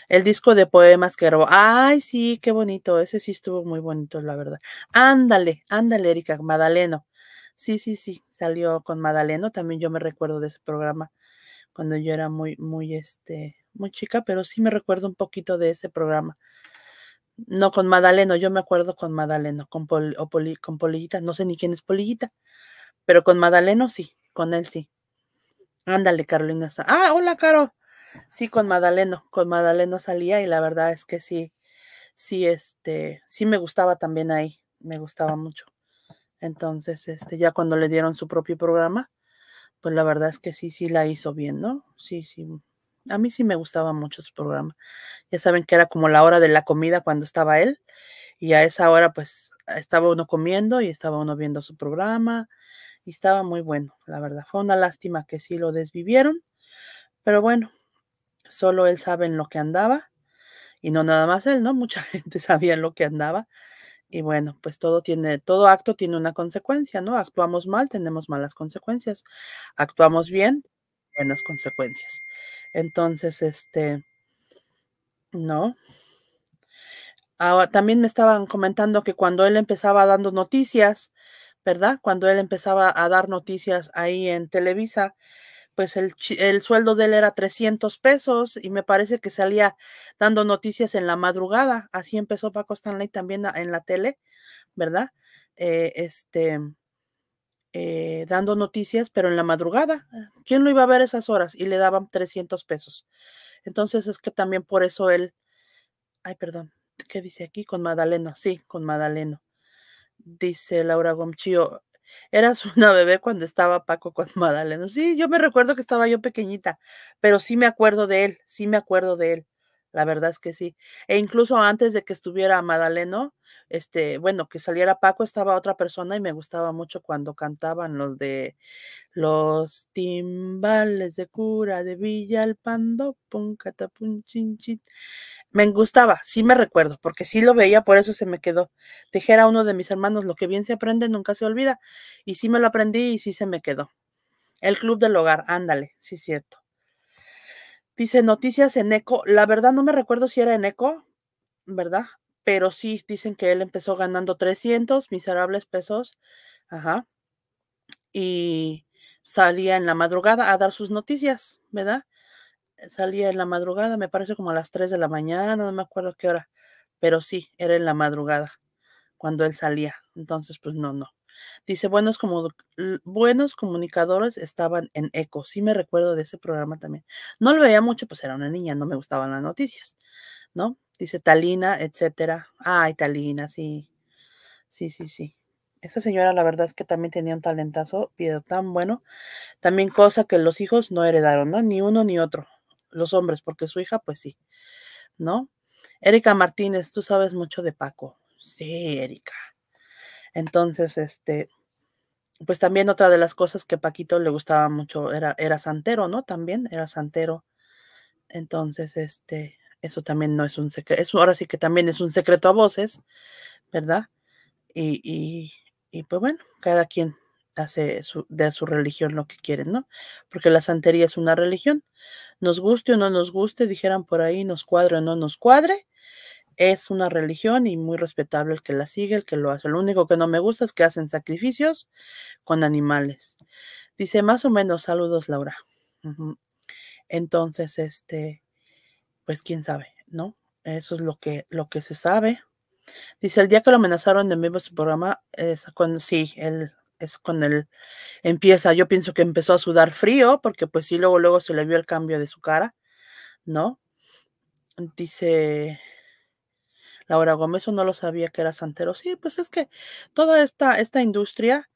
El disco de poemas que robó. Ay, sí, qué bonito. Ese sí estuvo muy bonito, la verdad. Ándale, ándale, Erika, Madaleno. Sí, sí, sí, salió con Madaleno. También yo me recuerdo de ese programa cuando yo era muy, muy, este, muy chica, pero sí me recuerdo un poquito de ese programa. No con Madaleno, yo me acuerdo con Madaleno, con, Pol, o Poli, con Polillita, no sé ni quién es Polillita, pero con Madaleno sí, con él sí. Ándale, Carolina. Ah, hola, Caro. Sí, con Madaleno, con Madaleno salía y la verdad es que sí, sí, este, sí me gustaba también ahí, me gustaba mucho. Entonces, este, ya cuando le dieron su propio programa, pues la verdad es que sí, sí la hizo bien, ¿no? Sí, sí, a mí sí me gustaba mucho su programa. Ya saben que era como la hora de la comida cuando estaba él y a esa hora pues estaba uno comiendo y estaba uno viendo su programa y estaba muy bueno, la verdad. Fue una lástima que sí lo desvivieron, pero bueno, solo él sabe en lo que andaba y no nada más él, ¿no? Mucha gente sabía en lo que andaba. Y bueno, pues todo tiene, todo acto tiene una consecuencia, ¿no? Actuamos mal, tenemos malas consecuencias. Actuamos bien, buenas consecuencias. Entonces, este, no. ahora también me estaban comentando que cuando él empezaba dando noticias, ¿verdad? Cuando él empezaba a dar noticias ahí en Televisa, pues el, sueldo de él era 300 pesos y me parece que salía dando noticias en la madrugada. Así empezó Paco Stanley también en la tele, ¿verdad? Eh, este, eh, dando noticias, pero en la madrugada. Ah, ¿Quién lo iba a ver esas horas? Y le daban 300 pesos. Entonces es que también por eso él, ay, perdón, ¿qué dice aquí? Con Madaleno, sí, con Madaleno. Dice Laura Gomchío, eras una bebé cuando estaba Paco con Madaleno. Sí, yo me recuerdo que estaba yo pequeñita, pero sí me acuerdo de él, sí me acuerdo de él. La verdad es que sí. E incluso antes de que estuviera Madaleno, este, bueno, que saliera Paco, estaba otra persona y me gustaba mucho cuando cantaban los de los timbales de cura de Villa Alpando, Pando. catapun, Me gustaba, sí me recuerdo, porque sí lo veía, por eso se me quedó. Dijera uno de mis hermanos, lo que bien se aprende nunca se olvida. Y sí me lo aprendí y sí se me quedó. El Club del Hogar, ándale, sí es cierto. Dice noticias en Eco. La verdad no me recuerdo si era en Eco, ¿verdad? Pero sí, dicen que él empezó ganando 300 miserables pesos. Ajá. Y salía en la madrugada a dar sus noticias, ¿verdad? Salía en la madrugada, me parece como a las 3 de la mañana, no me acuerdo qué hora. Pero sí, era en la madrugada cuando él salía. Entonces, pues no, no. Dice, buenos, como, buenos comunicadores estaban en Eco. Sí me recuerdo de ese programa también. No lo veía mucho, pues era una niña, no me gustaban las noticias, ¿no? Dice Talina, etcétera. Ay, Talina, sí. Sí, sí, sí. Esa señora, la verdad es que también tenía un talentazo, pero tan bueno. También cosa que los hijos no heredaron, ¿no? Ni uno ni otro. Los hombres, porque su hija, pues sí, ¿no? Erika Martínez, tú sabes mucho de Paco. Sí, Erika. Entonces, este, pues también otra de las cosas que Paquito le gustaba mucho era, era santero, ¿no? También era santero. Entonces, este, eso también no es un secreto, ahora sí que también es un secreto a voces, ¿verdad? Y, y, y pues bueno, cada quien hace de su religión lo que quiere, ¿no? Porque la santería es una religión, nos guste o no nos guste, dijeran por ahí, nos cuadre o no nos cuadre, es una religión y muy respetable el que la sigue, el que lo hace. Lo único que no me gusta es que hacen sacrificios con animales. Dice, más o menos, saludos, Laura. Entonces, este, pues quién sabe, ¿no? Eso es lo que, lo que se sabe. Dice, el día que lo amenazaron en vivo su programa, es cuando sí, él es con él empieza, yo pienso que empezó a sudar frío, porque pues sí, luego, luego se le vio el cambio de su cara, ¿no? Dice, Laura Gómez, no lo sabía que era santero. Sí, pues es que toda esta, esta industria,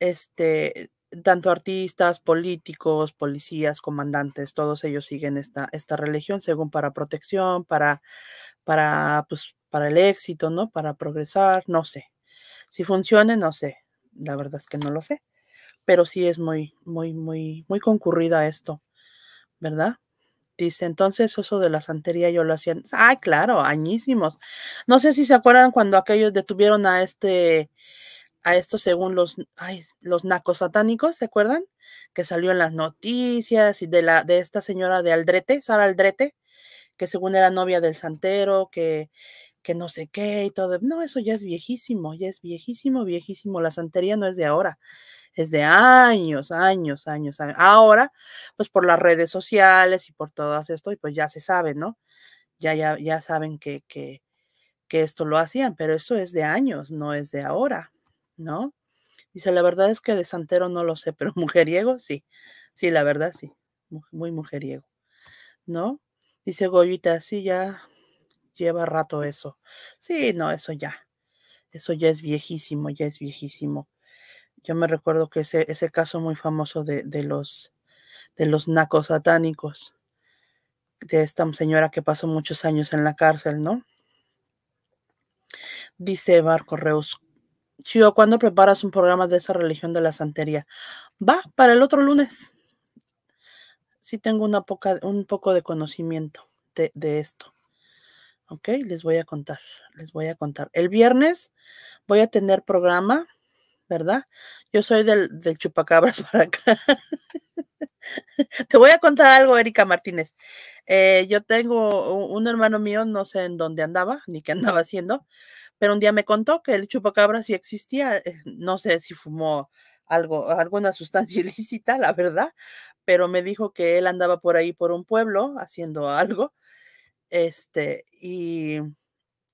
este, tanto artistas, políticos, policías, comandantes, todos ellos siguen esta, esta religión según para protección, para, para, pues, para el éxito, ¿no? Para progresar, no sé. Si funcione, no sé. La verdad es que no lo sé. Pero sí es muy, muy, muy, muy concurrida esto, ¿verdad? Dice, entonces eso de la santería yo lo hacía. Ay, ah, claro, añísimos. No sé si se acuerdan cuando aquellos detuvieron a este, a esto según los, ay, los nacos satánicos, ¿se acuerdan? Que salió en las noticias y de la, de esta señora de Aldrete, Sara Aldrete, que según era novia del santero, que, que no sé qué y todo. No, eso ya es viejísimo, ya es viejísimo, viejísimo. La santería no es de ahora. Es años, años, años, años. Ahora, pues por las redes sociales y por todo esto, y pues ya se sabe, ¿no? Ya, ya, ya saben que, que, que esto lo hacían, pero eso es de años, no es de ahora, ¿no? Dice, la verdad es que de santero no lo sé, pero mujeriego, sí. Sí, la verdad, sí. Muy mujeriego, ¿no? Dice Goyita, sí, ya lleva rato eso. Sí, no, eso ya. Eso ya es viejísimo, ya es viejísimo yo me recuerdo que ese, ese caso muy famoso de, los, de los nacos satánicos, de esta señora que pasó muchos años en la cárcel, ¿no? Dice Marco Reus, Chido, ¿cuándo preparas un programa de esa religión de la santería? Va, para el otro lunes. Sí tengo una poca, un poco de conocimiento de, de esto. Ok, les voy a contar, les voy a contar. El viernes voy a tener programa ¿verdad? Yo soy del, chupacabras para acá. Te voy a contar algo, Erika Martínez. Eh, yo tengo un, hermano mío, no sé en dónde andaba, ni qué andaba haciendo, pero un día me contó que el chupacabras sí existía. Eh, no sé si fumó algo, alguna sustancia ilícita, la verdad, pero me dijo que él andaba por ahí por un pueblo haciendo algo. Este, y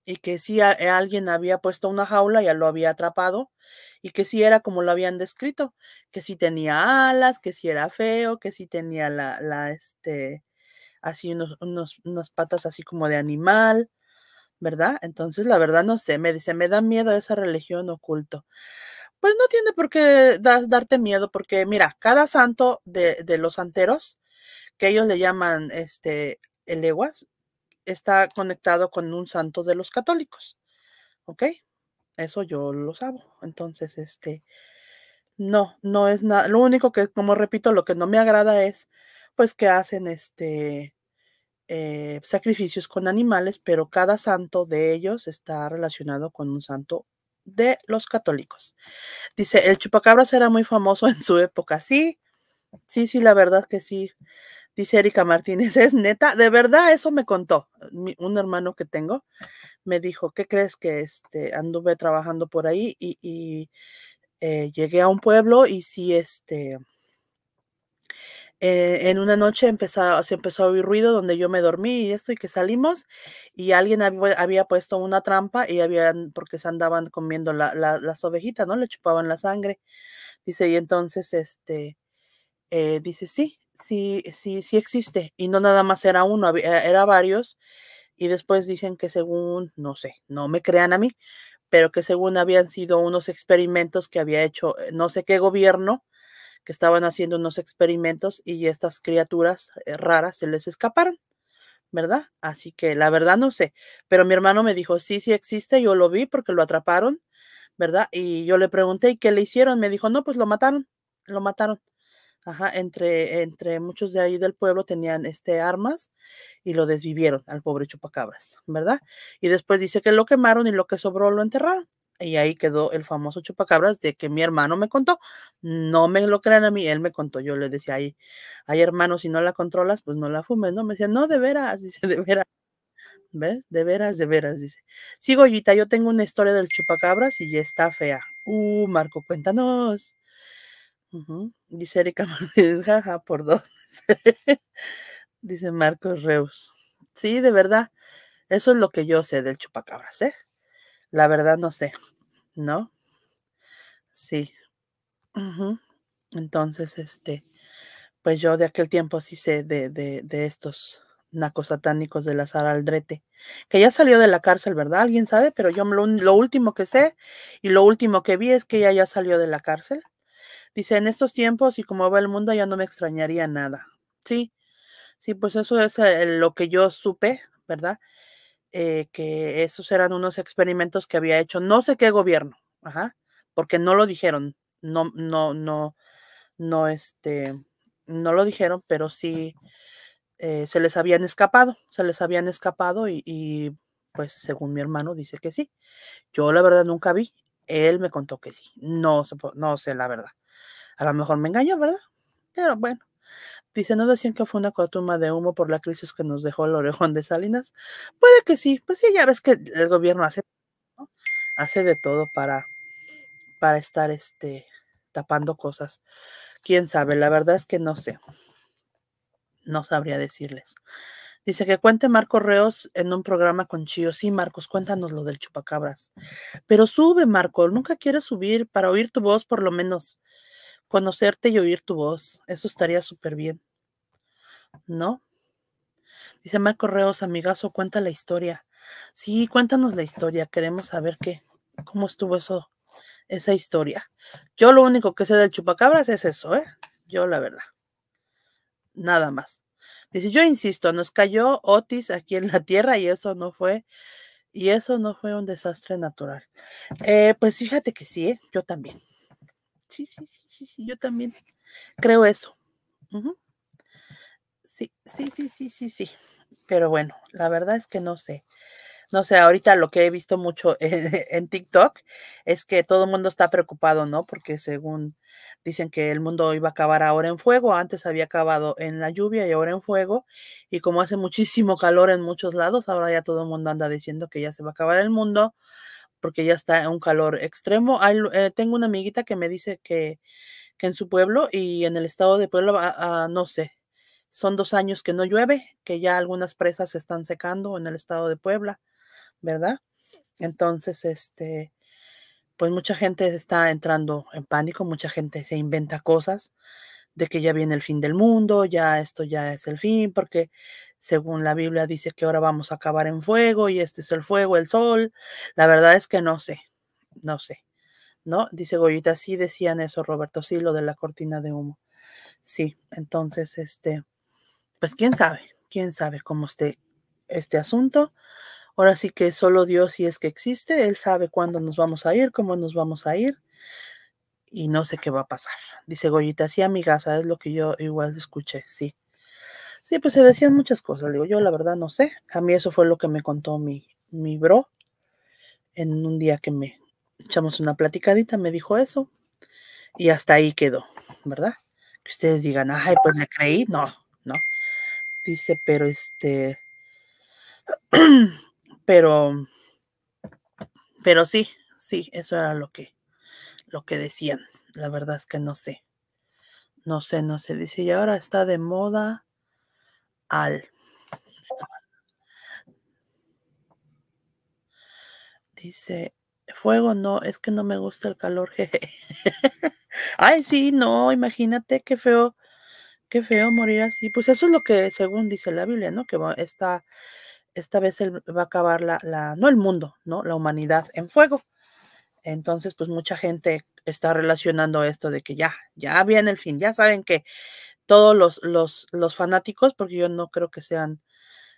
y que si eh, alguien había puesto una jaula y lo había atrapado y que si era como lo habían descrito, que si tenía alas, que si era feo, que si tenía la, este, así unos, unas patas así como de animal, ¿verdad? Entonces, la verdad no sé, me dice, me da miedo esa religión oculto. Pues no tiene por qué darte miedo, porque mira, cada santo de, de los santeros, que ellos le llaman este eleguas, está conectado con un santo de los católicos. ¿Ok? Eso yo lo sabo. Entonces, este, no, no es nada. Lo único que, como repito, lo que no me agrada es, pues, que hacen este eh, sacrificios con animales, pero cada santo de ellos está relacionado con un santo de los católicos. Dice, el chupacabras era muy famoso en su época. Sí, sí, sí, la verdad que sí. Dice Erika Martínez, es neta, de verdad eso me contó un hermano que tengo. Me dijo, ¿qué crees que este, anduve trabajando por ahí y, eh, llegué a un pueblo y si este, eh, en una noche se empezó a oír ruido donde yo me dormí y esto y que salimos y alguien había, puesto una trampa y habían, porque se andaban comiendo la, las ovejitas, ¿no? Le chupaban la sangre. Dice, y entonces, este, eh, dice, sí, sí, sí, sí existe. Y no nada más era uno, eh, era varios. Y después dicen que según, no sé, no me crean a mí, pero que según habían sido unos experimentos que había hecho eh, no sé qué gobierno, que estaban haciendo unos experimentos y estas criaturas eh, raras se les escaparon, ¿verdad? Así que la verdad no sé, pero mi hermano me dijo, sí, sí existe, yo lo vi porque lo atraparon, ¿verdad? Y yo le pregunté, ¿y qué le hicieron? Me dijo, no, pues lo mataron, lo mataron. Ajá, entre, entre muchos de ahí del pueblo tenían este, armas y lo desvivieron al pobre chupacabras, ¿verdad? Y después dice que lo quemaron y lo que sobró lo enterraron. Y ahí quedó el famoso chupacabras de que mi hermano me contó. No me lo crean a mí, él me contó. Yo le decía, ay, ay hermano, si no la controlas, pues no la fumes, ¿no? Me decía, no, de veras, dice, de veras. ¿Ves? De veras, de veras, dice. Sí, Goyita, yo tengo una historia del chupacabras y ya está fea. Uh, Marco, cuéntanos. Dice Erika Martínez, jaja, por dos. Dice Marcos Reus. Sí, de verdad. Eso es lo que yo sé del chupacabras, ¿eh? La verdad no sé, ¿no? Sí. Entonces, este, pues yo de aquel tiempo sí sé de, de, estos nacos satánicos de Sara Aldrete, que ya salió de la cárcel, ¿verdad? ¿Alguien sabe? Pero yo lo, lo último que sé y lo último que vi es que ella ya salió de la cárcel Dice, en estos tiempos y como va el mundo ya no me extrañaría nada. Sí, sí, pues eso es eh, lo que yo supe, ¿verdad? Eh, que esos eran unos experimentos que había hecho no sé qué gobierno, ajá, porque no lo dijeron, no, no, no, no, este, no lo dijeron, pero sí eh, se les habían escapado, se les habían escapado y, pues según mi hermano dice que sí. Yo la verdad nunca vi, él me contó que sí, no, no sé la verdad. A lo mejor me engañó, ¿verdad? Pero bueno. Dice, ¿no decían que fue una cotuma de humo por la crisis que nos dejó el orejón de Salinas? Puede que sí. Pues sí, ya ves que el gobierno hace, hace de todo para, para estar este, tapando cosas. Quién sabe, la verdad es que no sé. No sabría decirles. Dice que cuente Marco Reos en un programa con Chío. Sí, Marcos, cuéntanos lo del chupacabras. Pero sube, Marco, nunca quieres subir para oír tu voz por lo menos. Conocerte y oír tu voz, eso estaría súper bien. ¿No? Dice Mac Correos, amigazo, cuenta la historia. Sí, cuéntanos la historia, queremos saber qué, cómo estuvo eso, esa historia. Yo lo único que sé del chupacabras es eso, ¿eh? Yo la verdad. Nada más. Dice, yo insisto, nos cayó Otis aquí en la tierra y eso no fue, y eso no fue un desastre natural. Eh, pues fíjate que sí, ¿eh? yo también. Sí, sí, sí, sí, yo también creo eso. Sí, sí, sí, sí, sí, sí. Pero bueno, la verdad es que no sé. No sé, ahorita lo que he visto mucho en TikTok es que todo el mundo está preocupado, ¿no? Porque según dicen que el mundo iba a acabar ahora en fuego, antes había acabado en la lluvia y ahora en fuego, y como hace muchísimo calor en muchos lados, ahora ya todo el mundo anda diciendo que ya se va a acabar el mundo, porque ya está un calor extremo. Eh, tengo una amiguita que me dice que, en su pueblo y en el estado de Puebla, no sé, son dos años que no llueve, que ya algunas presas se están secando en el estado de Puebla, ¿verdad? Entonces, este, pues mucha gente está entrando en pánico, mucha gente se inventa cosas de que ya viene el fin del mundo, ya esto ya es el fin, porque según la Biblia dice que ahora vamos a acabar en fuego y este es el fuego, el sol. La verdad es que no sé, no sé, ¿no? Dice Goyita, sí decían eso, Roberto, sí, lo de la cortina de humo. Sí, entonces, este, pues quién sabe, quién sabe cómo esté este asunto. Ahora sí que solo Dios, si es que existe, Él sabe cuándo nos vamos a ir, cómo nos vamos a ir y no sé qué va a pasar. Dice Goyita, sí, amigas, es lo que yo igual escuché, sí. Sí, pues se decían muchas cosas. Digo, yo la verdad no sé. A mí eso fue lo que me contó mi, mi bro en un día que me echamos una platicadita, me dijo eso. Y hasta ahí quedó, ¿verdad? Que ustedes digan, ay, pues me creí. No, no. Dice, pero este. pero. Pero sí, sí, eso era lo que, lo que decían. La verdad es que no sé. No sé, no sé. Dice, y ahora está de moda al. Dice, fuego no, es que no me gusta el calor, Ay, sí, no, imagínate qué feo, qué feo morir así. Pues eso es lo que según dice la Biblia, ¿no? Que esta, esta vez va a acabar la, la, no el mundo, ¿no? La humanidad en fuego. Entonces, pues mucha gente está relacionando esto de que ya, ya viene el fin, ya saben que todos los, los, los fanáticos, porque yo no creo que sean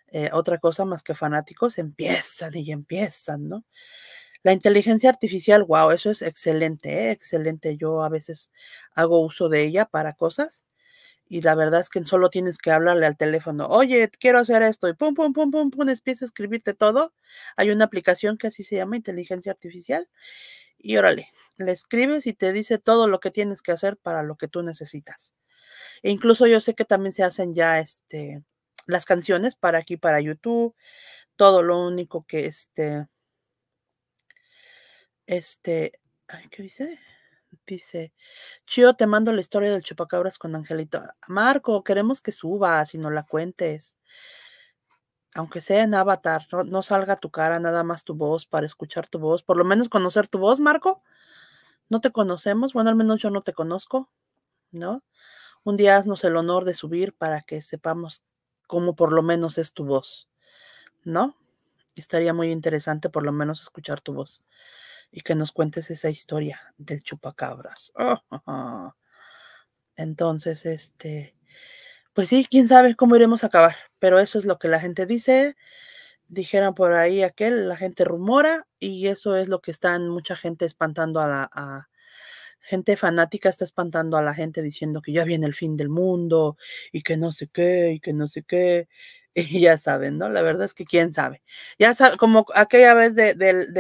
eh, otra cosa más que fanáticos, empiezan y empiezan, ¿no? La inteligencia artificial, wow, eso es excelente, ¿eh? excelente. Yo a veces hago uso de ella para cosas y la verdad es que solo tienes que hablarle al teléfono, oye, quiero hacer esto y pum, pum, pum, pum, pum, empieza a escribirte todo. Hay una aplicación que así se llama inteligencia artificial y órale, le escribes y te dice todo lo que tienes que hacer para lo que tú necesitas. E incluso yo sé que también se hacen ya este, las canciones para aquí, para YouTube. Todo lo único que este, este, ay, ¿qué dice? Dice, Chío, te mando la historia del chupacabras con Angelito. Marco, queremos que subas si no la cuentes. Aunque sea en avatar, no, no, salga tu cara, nada más tu voz para escuchar tu voz. Por lo menos conocer tu voz, Marco. No te conocemos. Bueno, al menos yo no te conozco, ¿no? Un día haznos el honor de subir para que sepamos cómo por lo menos es tu voz, ¿no? Estaría muy interesante por lo menos escuchar tu voz y que nos cuentes esa historia del chupacabras. Entonces, este, pues sí, quién sabe cómo iremos a acabar, pero eso es lo que la gente dice, Dijeron por ahí aquel, la gente rumora y eso es lo que están mucha gente espantando a la, a, gente fanática está espantando a la gente diciendo que ya viene el fin del mundo y que no sé qué y que no sé qué. Y ya saben, ¿no? La verdad es que quién sabe. Ya sabe, como aquella vez del, del,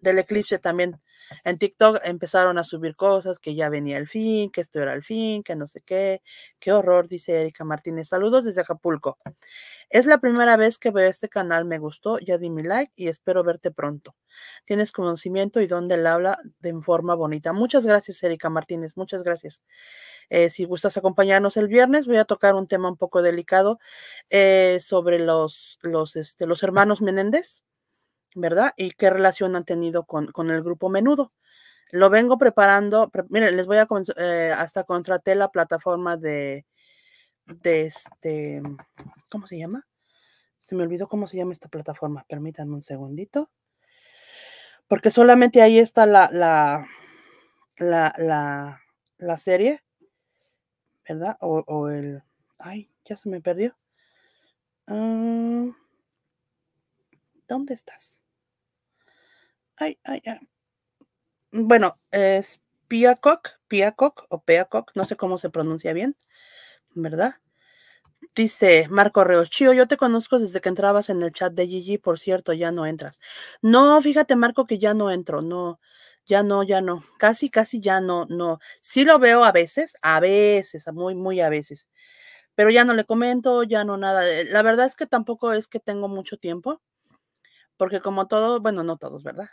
del eclipse también en TikTok empezaron a subir cosas que ya venía el fin, que esto era el fin, que no sé qué. Qué horror, dice Erika Martínez. Saludos desde Acapulco. Es la primera vez que veo este canal, me gustó, ya di mi like y espero verte pronto. Tienes conocimiento y donde él habla de forma bonita. Muchas gracias, Erika Martínez, muchas gracias. Eh, si gustas acompañarnos el viernes, voy a tocar un tema un poco delicado eh, sobre los, los, este, los hermanos Menéndez ¿verdad? Y qué relación han tenido con, el grupo menudo. Lo vengo preparando, miren, les voy a, eh, hasta contraté la plataforma de, de este, ¿cómo se llama? Se me olvidó cómo se llama esta plataforma, permítanme un segundito, porque solamente ahí está la, la, la, serie, ¿verdad? O, el, ay, ya se me perdió. Ah, ¿Dónde estás? Ay, ay, ay. Bueno, es Piacock, Piacock o Peacock, no sé cómo se pronuncia bien, ¿verdad? Dice Marco Reos, yo te conozco desde que entrabas en el chat de Gigi, por cierto, ya no entras. No, fíjate, Marco, que ya no entro, no, ya no, ya no, casi, casi ya no, no. Sí lo veo a veces, a veces, muy, muy a veces, pero ya no le comento, ya no nada. Eh, la verdad es que tampoco es que tengo mucho tiempo, porque como todos, bueno, no todos, ¿verdad?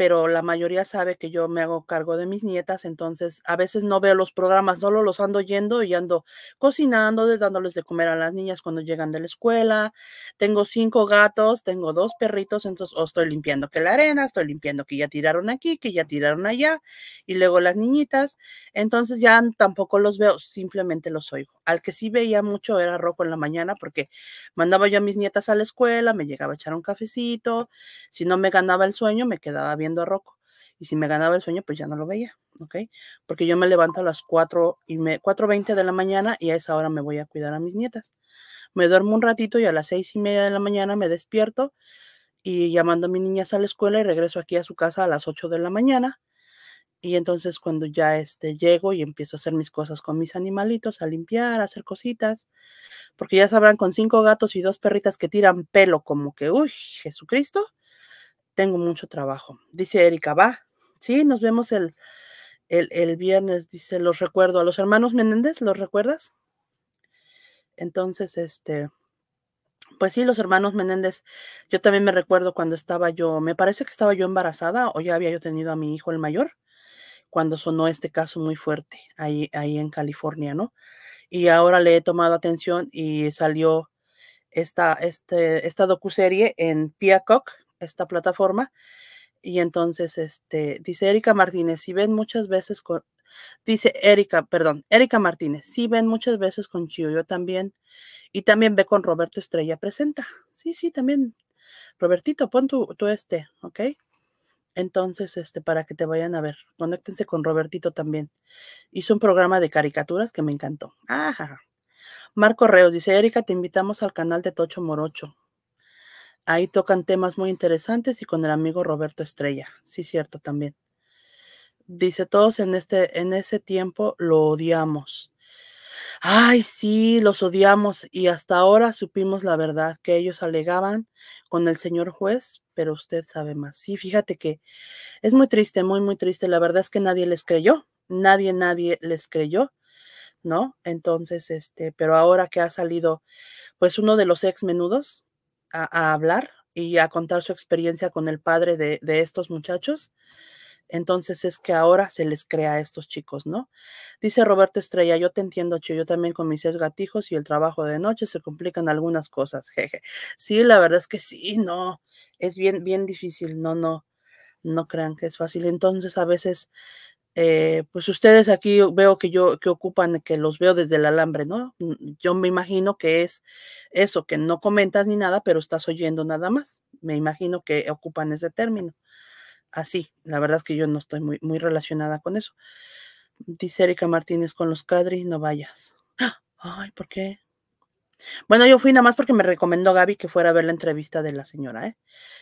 pero la mayoría sabe que yo me hago cargo de mis nietas, entonces a veces no veo los programas, solo los ando yendo y ando cocinando, dándoles de comer a las niñas cuando llegan de la escuela. Tengo cinco gatos, tengo dos perritos, entonces o estoy limpiando que la arena, estoy limpiando que ya tiraron aquí, que ya tiraron allá, y luego las niñitas, entonces ya tampoco los veo, simplemente los oigo. Al que sí veía mucho era Rocco en la mañana porque mandaba yo a mis nietas a la escuela, me llegaba a echar un cafecito, si no me ganaba el sueño me quedaba bien a Y si me ganaba el sueño, pues ya no lo veía, ¿ok? Porque yo me levanto a las 4 y me, 4.20 de la mañana y a esa hora me voy a cuidar a mis nietas. Me duermo un ratito y a las seis y media de la mañana me despierto y llamando a mis niñas a la escuela y regreso aquí a su casa a las 8 de la mañana. Y entonces cuando ya este, llego y empiezo a hacer mis cosas con mis animalitos, a limpiar, a hacer cositas, porque ya sabrán, con cinco gatos y dos perritas que tiran pelo como que, uy, Jesucristo, tengo mucho trabajo. Dice Erika, va. Sí, nos vemos el, el, viernes. Dice, los recuerdo. A los hermanos Menéndez, ¿los recuerdas? Entonces, este, pues sí, los hermanos Menéndez, yo también me recuerdo cuando estaba yo, me parece que estaba yo embarazada o ya había yo tenido a mi hijo el mayor, cuando sonó este caso muy fuerte ahí, ahí en California, ¿no? Y ahora le he tomado atención y salió esta, este, esta docuserie en Peacock, esta plataforma. Y entonces, este, dice Erika Martínez, si ven muchas veces con, dice Erika, perdón, Erika Martínez, si ven muchas veces con Chio, yo también, y también ve con Roberto Estrella Presenta. Sí, sí, también. Robertito, pon tu, tu este, ¿ok? Entonces, este, para que te vayan a ver, conéctense con Robertito también. Hizo un programa de caricaturas que me encantó. Ajá. Marco Reos dice, Erika, te invitamos al canal de Tocho Morocho. Ahí tocan temas muy interesantes y con el amigo Roberto Estrella. Sí, cierto, también. Dice, todos en, este, en ese tiempo lo odiamos. Ay, sí, los odiamos y hasta ahora supimos la verdad que ellos alegaban con el señor juez, pero usted sabe más. Sí, fíjate que es muy triste, muy, muy triste. La verdad es que nadie les creyó, nadie, nadie les creyó, ¿no? Entonces, este, pero ahora que ha salido, pues uno de los ex menudos, a, hablar y a contar su experiencia con el padre de, estos muchachos. Entonces es que ahora se les crea a estos chicos, ¿no? Dice Roberto Estrella, yo te entiendo, che, yo también con mis seis gatijos y el trabajo de noche se complican algunas cosas, jeje. Sí, la verdad es que sí, no, es bien, bien difícil, no, no, no crean que es fácil. Entonces a veces eh, pues ustedes aquí veo que yo que ocupan, que los veo desde el alambre, ¿no? Mm, yo me imagino que es eso, que no comentas ni nada, pero estás oyendo nada más. Me imagino que ocupan ese término. Así, la verdad es que yo no estoy muy, muy relacionada con eso. Dice Erika Martínez, con los cadres no vayas. ¡Ah! Ay, ¿por qué? Bueno, yo fui nada más porque me recomendó Gaby que fuera a ver la entrevista de la señora, ¿eh?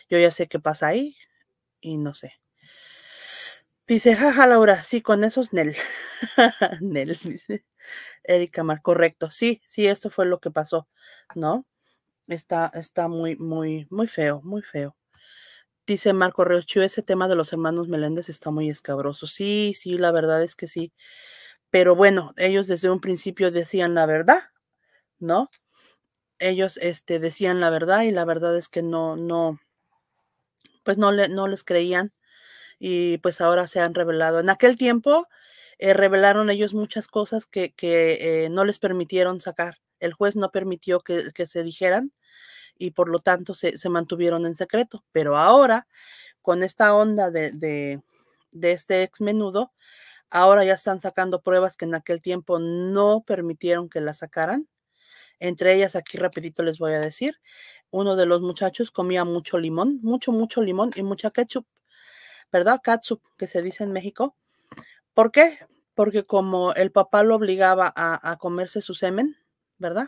Yo ya sé qué pasa ahí y no sé. Dice, jaja, Laura, sí, con esos Nel. Nel, dice Erika Mar, correcto. Sí, sí, esto fue lo que pasó, ¿no? Está, está muy, muy, muy feo, muy feo. Dice Marco Reocho, ese tema de los hermanos Meléndez está muy escabroso. Sí, sí, la verdad es que sí. Pero bueno, ellos desde un principio decían la verdad, ¿no? Ellos este, decían la verdad y la verdad es que no, no, pues no, no les creían y pues ahora se han revelado. En aquel tiempo eh, revelaron ellos muchas cosas que, eh, no les permitieron sacar. El juez no permitió que, se dijeran y por lo tanto se, mantuvieron en secreto. Pero ahora, con esta onda de, de, de este ex menudo, ahora ya están sacando pruebas que en aquel tiempo no permitieron que las sacaran. Entre ellas, aquí rapidito les voy a decir, uno de los muchachos comía mucho limón, mucho, mucho limón y mucha ketchup. ¿verdad? Katsup, que se dice en México. ¿Por qué? Porque como el papá lo obligaba a, comerse su semen, ¿verdad?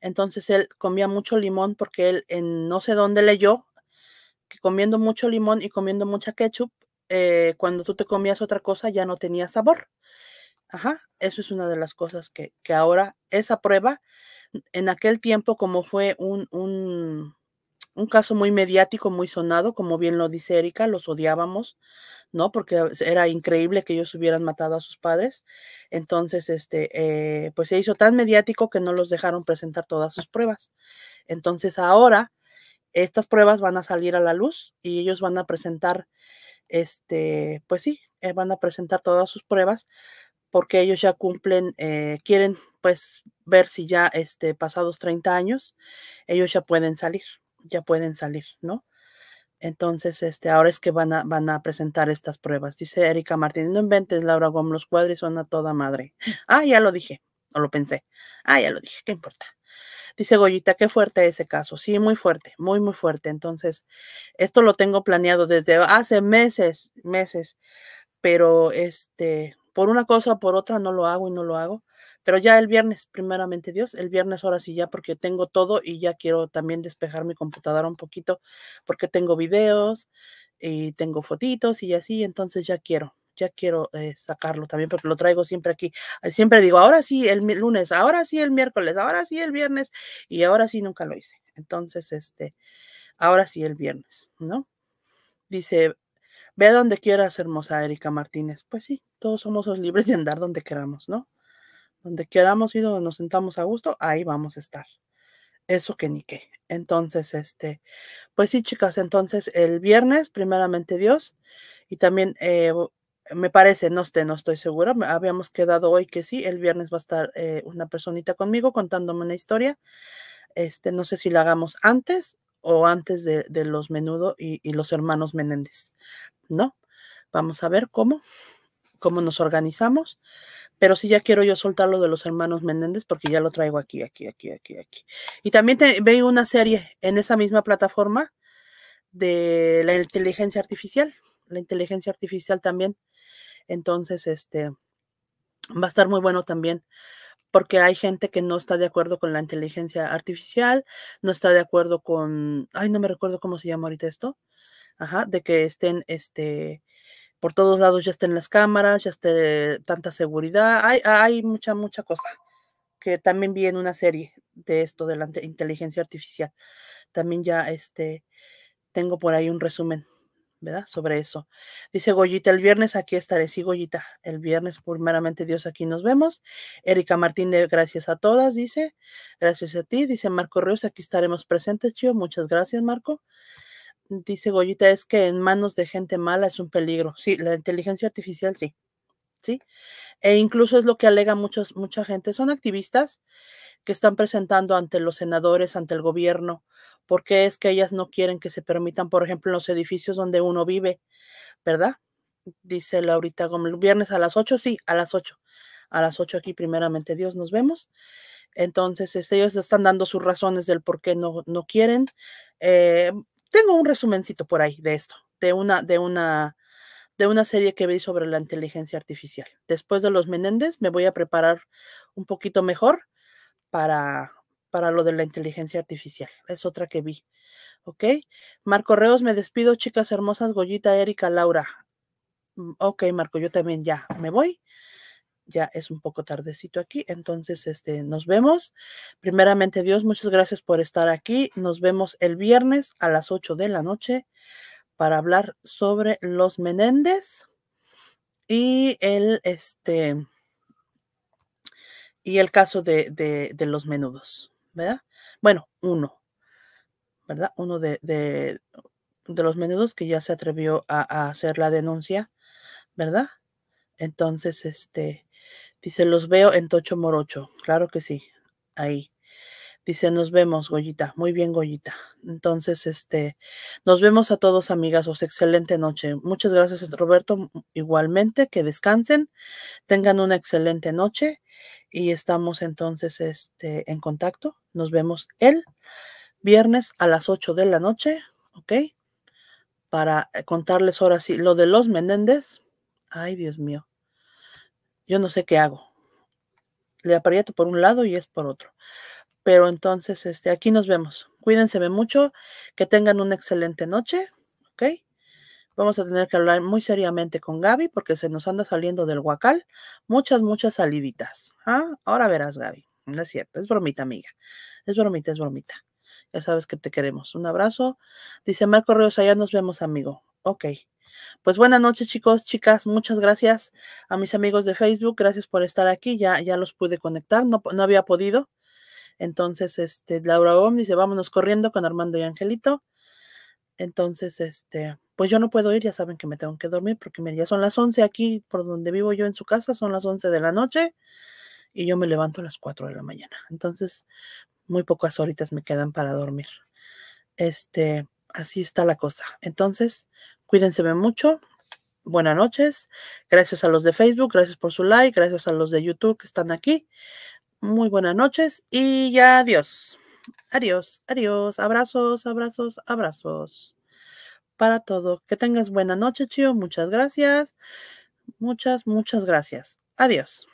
Entonces él comía mucho limón porque él en no sé dónde leyó que comiendo mucho limón y comiendo mucha ketchup, eh, cuando tú te comías otra cosa ya no tenía sabor. Ajá, eso es una de las cosas que, que ahora esa prueba, en aquel tiempo como fue un, un un caso muy mediático, muy sonado, como bien lo dice Erika, los odiábamos, ¿no? Porque era increíble que ellos hubieran matado a sus padres. Entonces, este, eh, pues se hizo tan mediático que no los dejaron presentar todas sus pruebas. Entonces, ahora estas pruebas van a salir a la luz y ellos van a presentar, este, pues sí, eh, van a presentar todas sus pruebas porque ellos ya cumplen, eh, quieren pues ver si ya este, pasados 30 años ellos ya pueden salir ya pueden salir, ¿no? Entonces, este, ahora es que van a, van a presentar estas pruebas. Dice Erika Martínez, no inventes, Laura Gómez, los cuadris son a toda madre. Ah, ya lo dije, o lo pensé. Ah, ya lo dije, ¿qué importa? Dice Goyita, qué fuerte ese caso. Sí, muy fuerte, muy, muy fuerte. Entonces, esto lo tengo planeado desde hace meses, meses, pero este, por una cosa o por otra no lo hago y no lo hago. Pero ya el viernes, primeramente Dios, el viernes ahora sí ya porque tengo todo y ya quiero también despejar mi computadora un poquito porque tengo videos y tengo fotitos y así, entonces ya quiero, ya quiero eh, sacarlo también porque lo traigo siempre aquí. Eh, siempre digo, ahora sí el lunes, ahora sí el miércoles, ahora sí el viernes y ahora sí nunca lo hice. Entonces, este, ahora sí el viernes, ¿no? Dice, Ve a donde quieras, hermosa Erika Martínez. Pues sí, todos somos los libres de andar donde queramos, ¿no? Donde queramos y donde nos sentamos a gusto, ahí vamos a estar. Eso que ni qué. Entonces, este, pues sí, chicas, entonces el viernes, primeramente Dios, y también eh, me parece, no estoy, no estoy segura, habíamos quedado hoy que sí, el viernes va a estar eh, una personita conmigo contándome una historia. Este, no sé si la hagamos antes o antes de, los Menudo y, los hermanos Menéndez, ¿no? Vamos a ver cómo, cómo nos organizamos. Pero sí ya quiero yo soltar lo de los hermanos Menéndez porque ya lo traigo aquí, aquí, aquí, aquí, aquí. Y también veo una serie en esa misma plataforma de la inteligencia artificial. La inteligencia artificial también. Entonces, este, va a estar muy bueno también porque hay gente que no está de acuerdo con la inteligencia artificial, no está de acuerdo con, ay, no me recuerdo cómo se llama ahorita esto, ajá, de que estén, este, por todos lados ya estén las cámaras, ya esté tanta seguridad, hay, hay mucha, mucha cosa que también vi en una serie de esto de la inteligencia artificial. También ya, este, tengo por ahí un resumen ¿verdad? Sobre eso. Dice Goyita, el viernes aquí estaré. Sí, Goyita, el viernes primeramente Dios aquí nos vemos. Erika Martínez, gracias a todas, dice. Gracias a ti. Dice Marco Ríos, aquí estaremos presentes, chido. Muchas gracias, Marco. Dice Goyita, es que en manos de gente mala es un peligro. Sí, la inteligencia artificial, sí. ¿sí? E incluso es lo que alega muchas mucha gente. Son activistas que están presentando ante los senadores, ante el gobierno, porque es que ellas no quieren que se permitan, por ejemplo, en los edificios donde uno vive, ¿verdad? Dice Laurita Gómez, viernes a las 8, sí, a las 8, a las 8 aquí primeramente, Dios, nos vemos. Entonces, este, ellos están dando sus razones del por qué no, no quieren. Eh, tengo un resumencito por ahí de esto, de una, de una de una serie que vi sobre la inteligencia artificial. Después de los Menéndez me voy a preparar un poquito mejor para, para lo de la inteligencia artificial. Es otra que vi. ¿Ok? Marco Reos, me despido, chicas hermosas, Goyita, Erika, Laura. Mm, ok, Marco, yo también ya me voy. Ya es un poco tardecito aquí, entonces este, nos vemos. Primeramente, Dios, muchas gracias por estar aquí. Nos vemos el viernes a las 8 de la noche para hablar sobre los Menéndez y el, este, y el caso de, de, los menudos, ¿verdad? Bueno, uno, ¿verdad? Uno de, de, los menudos que ya se atrevió a, a hacer la denuncia, ¿verdad? Entonces, este, dice, los veo en Tocho Morocho, claro que sí, ahí. Dice, nos vemos, Goyita. Muy bien, Goyita. Entonces, este, nos vemos a todos, amigas. Os excelente noche. Muchas gracias, Roberto. Igualmente, que descansen, tengan una excelente noche y estamos entonces este, en contacto. Nos vemos el viernes a las 8 de la noche, ¿ok? Para eh, contarles ahora sí lo de los Menéndez. Ay, Dios mío. Yo no sé qué hago. Le aprieto por un lado y es por otro. Pero entonces, este, aquí nos vemos. Cuídense mucho, que tengan una excelente noche, ¿ok? Vamos a tener que hablar muy seriamente con Gaby porque se nos anda saliendo del guacal muchas, muchas saliditas. ¿Ah? Ahora verás, Gaby. No es cierto, es bromita, amiga. Es bromita, es bromita. Ya sabes que te queremos. Un abrazo. Dice Marco Ríos, allá nos vemos, amigo. Ok. Pues buenas noches, chicos, chicas. Muchas gracias a mis amigos de Facebook. Gracias por estar aquí. Ya, ya los pude conectar. No, no había podido. Entonces, este, Laura Gómez dice, vámonos corriendo con Armando y Angelito. Entonces, este, pues yo no puedo ir, ya saben que me tengo que dormir, porque miren, ya son las 11 aquí, por donde vivo yo en su casa, son las 11 de la noche y yo me levanto a las 4 de la mañana. Entonces, muy pocas horitas me quedan para dormir. Este, así está la cosa. Entonces, cuídense mucho. Buenas noches. Gracias a los de Facebook, gracias por su like, gracias a los de YouTube que están aquí muy buenas noches y ya adiós. Adiós, adiós, abrazos, abrazos, abrazos para todo. Que tengas buena noche, Chio. Muchas gracias. Muchas, muchas gracias. Adiós.